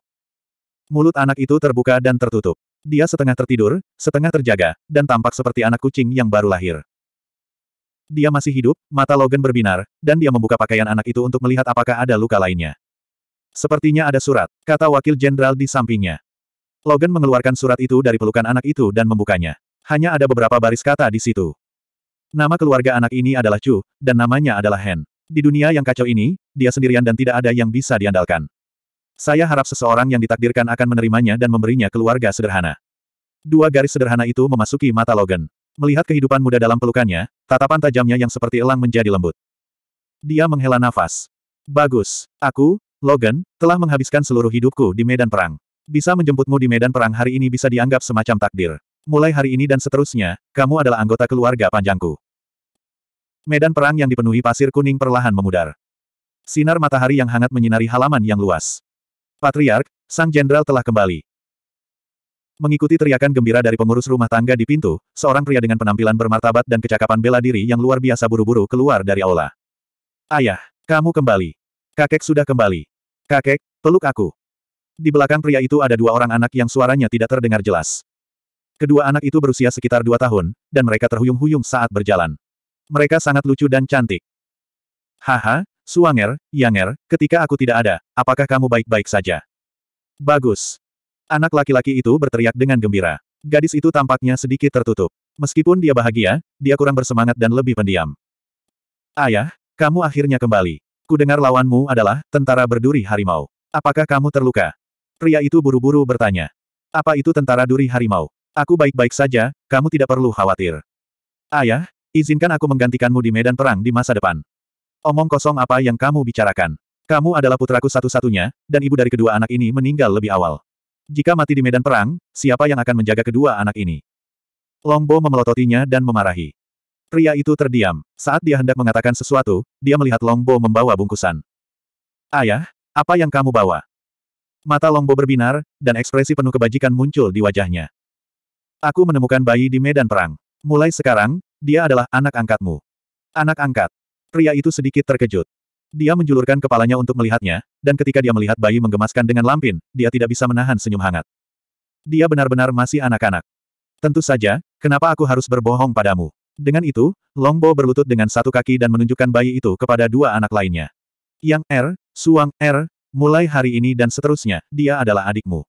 Mulut anak itu terbuka dan tertutup. Dia setengah tertidur, setengah terjaga, dan tampak seperti anak kucing yang baru lahir. Dia masih hidup, mata Logan berbinar, dan dia membuka pakaian anak itu untuk melihat apakah ada luka lainnya. Sepertinya ada surat, kata wakil jenderal di sampingnya. Logan mengeluarkan surat itu dari pelukan anak itu dan membukanya. Hanya ada beberapa baris kata di situ. Nama keluarga anak ini adalah Chu, dan namanya adalah Hen. Di dunia yang kacau ini, dia sendirian dan tidak ada yang bisa diandalkan. Saya harap seseorang yang ditakdirkan akan menerimanya dan memberinya keluarga sederhana. Dua garis sederhana itu memasuki mata Logan. Melihat kehidupan muda dalam pelukannya, tatapan tajamnya yang seperti elang menjadi lembut. Dia menghela nafas. Bagus. Aku, Logan, telah menghabiskan seluruh hidupku di medan perang. Bisa menjemputmu di medan perang hari ini bisa dianggap semacam takdir. Mulai hari ini dan seterusnya, kamu adalah anggota keluarga panjangku. Medan perang yang dipenuhi pasir kuning perlahan memudar. Sinar matahari yang hangat menyinari halaman yang luas. Patriark, sang jenderal telah kembali. Mengikuti teriakan gembira dari pengurus rumah tangga di pintu, seorang pria dengan penampilan bermartabat dan kecakapan bela diri yang luar biasa buru-buru keluar dari aula. Ayah, kamu kembali. Kakek sudah kembali. Kakek, peluk aku. Di belakang pria itu ada dua orang anak yang suaranya tidak terdengar jelas. Kedua anak itu berusia sekitar dua tahun, dan mereka terhuyung-huyung saat berjalan. Mereka sangat lucu dan cantik. Haha, Suanger, Yanger, ketika aku tidak ada, apakah kamu baik-baik saja? Bagus. Anak laki-laki itu berteriak dengan gembira. Gadis itu tampaknya sedikit tertutup. Meskipun dia bahagia, dia kurang bersemangat dan lebih pendiam. Ayah, kamu akhirnya kembali. Ku dengar lawanmu adalah tentara berduri harimau. Apakah kamu terluka? Pria itu buru-buru bertanya. Apa itu tentara duri harimau? Aku baik-baik saja, kamu tidak perlu khawatir. Ayah, Izinkan aku menggantikanmu di medan perang di masa depan. Omong kosong apa yang kamu bicarakan. Kamu adalah putraku satu-satunya, dan ibu dari kedua anak ini meninggal lebih awal. Jika mati di medan perang, siapa yang akan menjaga kedua anak ini? Longbo memelototinya dan memarahi. Pria itu terdiam. Saat dia hendak mengatakan sesuatu, dia melihat Longbo membawa bungkusan. Ayah, apa yang kamu bawa? Mata Longbo berbinar, dan ekspresi penuh kebajikan muncul di wajahnya. Aku menemukan bayi di medan perang. Mulai sekarang, dia adalah anak angkatmu. Anak angkat. Pria itu sedikit terkejut. Dia menjulurkan kepalanya untuk melihatnya, dan ketika dia melihat bayi menggemaskan dengan lampin, dia tidak bisa menahan senyum hangat. Dia benar-benar masih anak-anak. Tentu saja, kenapa aku harus berbohong padamu? Dengan itu, Longbo berlutut dengan satu kaki dan menunjukkan bayi itu kepada dua anak lainnya. Yang R, er, Suang R, er, mulai hari ini dan seterusnya, dia adalah adikmu.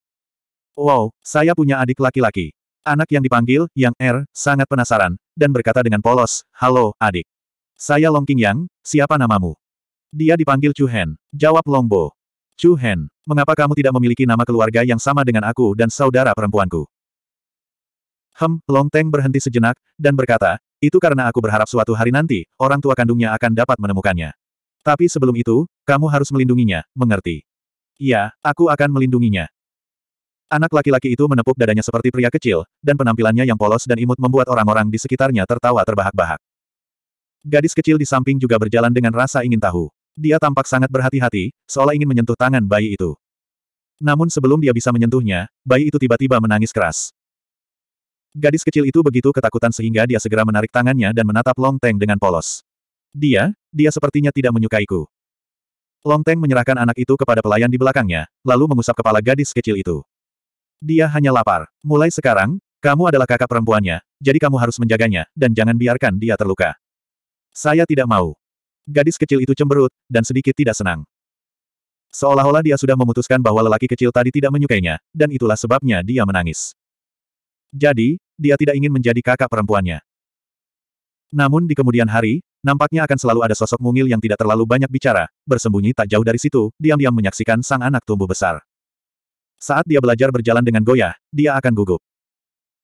Wow, saya punya adik laki-laki. Anak yang dipanggil, Yang Er, sangat penasaran, dan berkata dengan polos, Halo, adik. Saya Long King Yang, siapa namamu? Dia dipanggil Chu Hen. Jawab Longbo. Chu Hen, mengapa kamu tidak memiliki nama keluarga yang sama dengan aku dan saudara perempuanku? Hem, Long Teng berhenti sejenak, dan berkata, itu karena aku berharap suatu hari nanti, orang tua kandungnya akan dapat menemukannya. Tapi sebelum itu, kamu harus melindunginya, mengerti? Iya, aku akan melindunginya. Anak laki-laki itu menepuk dadanya seperti pria kecil, dan penampilannya yang polos dan imut membuat orang-orang di sekitarnya tertawa terbahak-bahak. Gadis kecil di samping juga berjalan dengan rasa ingin tahu. Dia tampak sangat berhati-hati, seolah ingin menyentuh tangan bayi itu. Namun sebelum dia bisa menyentuhnya, bayi itu tiba-tiba menangis keras. Gadis kecil itu begitu ketakutan sehingga dia segera menarik tangannya dan menatap Long Teng dengan polos. Dia, dia sepertinya tidak menyukaiku. Long Teng menyerahkan anak itu kepada pelayan di belakangnya, lalu mengusap kepala gadis kecil itu. Dia hanya lapar. Mulai sekarang, kamu adalah kakak perempuannya, jadi kamu harus menjaganya, dan jangan biarkan dia terluka. Saya tidak mau. Gadis kecil itu cemberut, dan sedikit tidak senang. Seolah-olah dia sudah memutuskan bahwa lelaki kecil tadi tidak menyukainya, dan itulah sebabnya dia menangis. Jadi, dia tidak ingin menjadi kakak perempuannya. Namun di kemudian hari, nampaknya akan selalu ada sosok mungil yang tidak terlalu banyak bicara, bersembunyi tak jauh dari situ, diam-diam menyaksikan sang anak tumbuh besar. Saat dia belajar berjalan dengan goyah, dia akan gugup.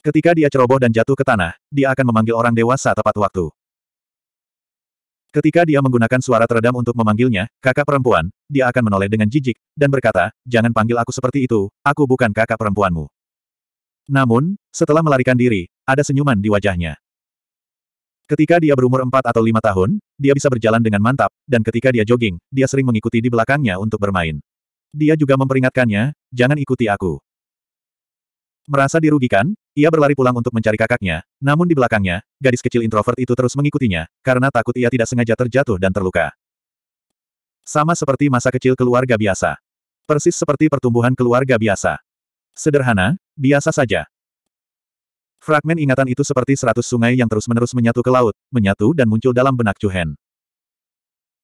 Ketika dia ceroboh dan jatuh ke tanah, dia akan memanggil orang dewasa tepat waktu. Ketika dia menggunakan suara teredam untuk memanggilnya, kakak perempuan, dia akan menoleh dengan jijik, dan berkata, jangan panggil aku seperti itu, aku bukan kakak perempuanmu. Namun, setelah melarikan diri, ada senyuman di wajahnya. Ketika dia berumur 4 atau lima tahun, dia bisa berjalan dengan mantap, dan ketika dia jogging, dia sering mengikuti di belakangnya untuk bermain. Dia juga memperingatkannya, jangan ikuti aku. Merasa dirugikan, ia berlari pulang untuk mencari kakaknya, namun di belakangnya, gadis kecil introvert itu terus mengikutinya, karena takut ia tidak sengaja terjatuh dan terluka. Sama seperti masa kecil keluarga biasa. Persis seperti pertumbuhan keluarga biasa. Sederhana, biasa saja. Fragmen ingatan itu seperti seratus sungai yang terus-menerus menyatu ke laut, menyatu dan muncul dalam benak Cuhen.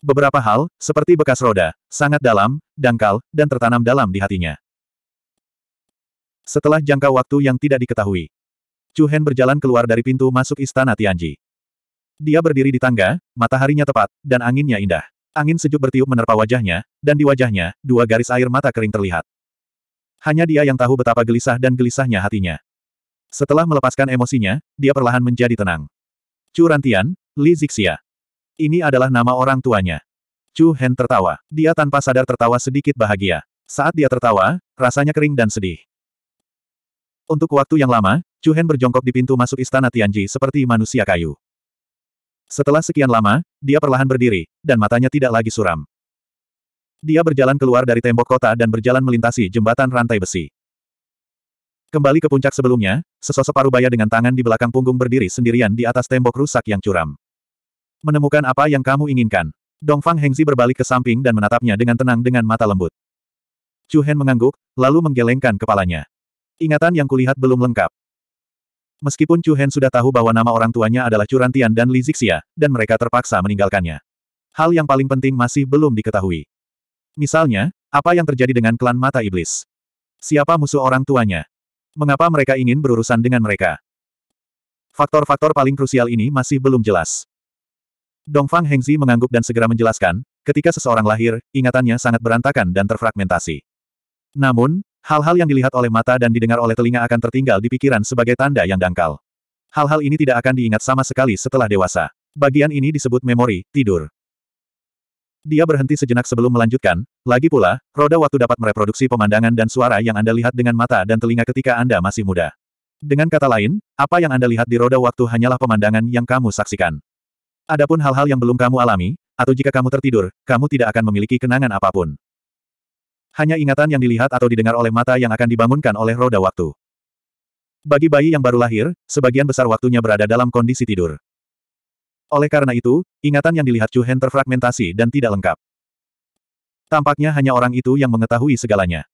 Beberapa hal, seperti bekas roda, sangat dalam, dangkal, dan tertanam dalam di hatinya. Setelah jangka waktu yang tidak diketahui, Chu Hen berjalan keluar dari pintu masuk istana Tianji. Dia berdiri di tangga, mataharinya tepat, dan anginnya indah. Angin sejuk bertiup menerpa wajahnya, dan di wajahnya, dua garis air mata kering terlihat. Hanya dia yang tahu betapa gelisah dan gelisahnya hatinya. Setelah melepaskan emosinya, dia perlahan menjadi tenang. Curantian, Li Zixia. Ini adalah nama orang tuanya. Chu Hen tertawa. Dia tanpa sadar tertawa sedikit bahagia. Saat dia tertawa, rasanya kering dan sedih. Untuk waktu yang lama, Chu Hen berjongkok di pintu masuk istana Tianji seperti manusia kayu. Setelah sekian lama, dia perlahan berdiri, dan matanya tidak lagi suram. Dia berjalan keluar dari tembok kota dan berjalan melintasi jembatan rantai besi. Kembali ke puncak sebelumnya, sesosok parubaya dengan tangan di belakang punggung berdiri sendirian di atas tembok rusak yang curam. Menemukan apa yang kamu inginkan. Dongfang Hengzi berbalik ke samping dan menatapnya dengan tenang dengan mata lembut. Chu Hen mengangguk, lalu menggelengkan kepalanya. Ingatan yang kulihat belum lengkap. Meskipun Chu Hen sudah tahu bahwa nama orang tuanya adalah Curantian dan Li Zixia, dan mereka terpaksa meninggalkannya. Hal yang paling penting masih belum diketahui. Misalnya, apa yang terjadi dengan klan mata iblis? Siapa musuh orang tuanya? Mengapa mereka ingin berurusan dengan mereka? Faktor-faktor paling krusial ini masih belum jelas. Dongfang Hengzi mengangguk dan segera menjelaskan, ketika seseorang lahir, ingatannya sangat berantakan dan terfragmentasi. Namun, hal-hal yang dilihat oleh mata dan didengar oleh telinga akan tertinggal di pikiran sebagai tanda yang dangkal. Hal-hal ini tidak akan diingat sama sekali setelah dewasa. Bagian ini disebut memori, tidur. Dia berhenti sejenak sebelum melanjutkan, lagi pula, roda waktu dapat mereproduksi pemandangan dan suara yang Anda lihat dengan mata dan telinga ketika Anda masih muda. Dengan kata lain, apa yang Anda lihat di roda waktu hanyalah pemandangan yang kamu saksikan. Adapun hal-hal yang belum kamu alami, atau jika kamu tertidur, kamu tidak akan memiliki kenangan apapun. Hanya ingatan yang dilihat atau didengar oleh mata yang akan dibangunkan oleh roda waktu. Bagi bayi yang baru lahir, sebagian besar waktunya berada dalam kondisi tidur. Oleh karena itu, ingatan yang dilihat Chu terfragmentasi dan tidak lengkap. Tampaknya hanya orang itu yang mengetahui segalanya.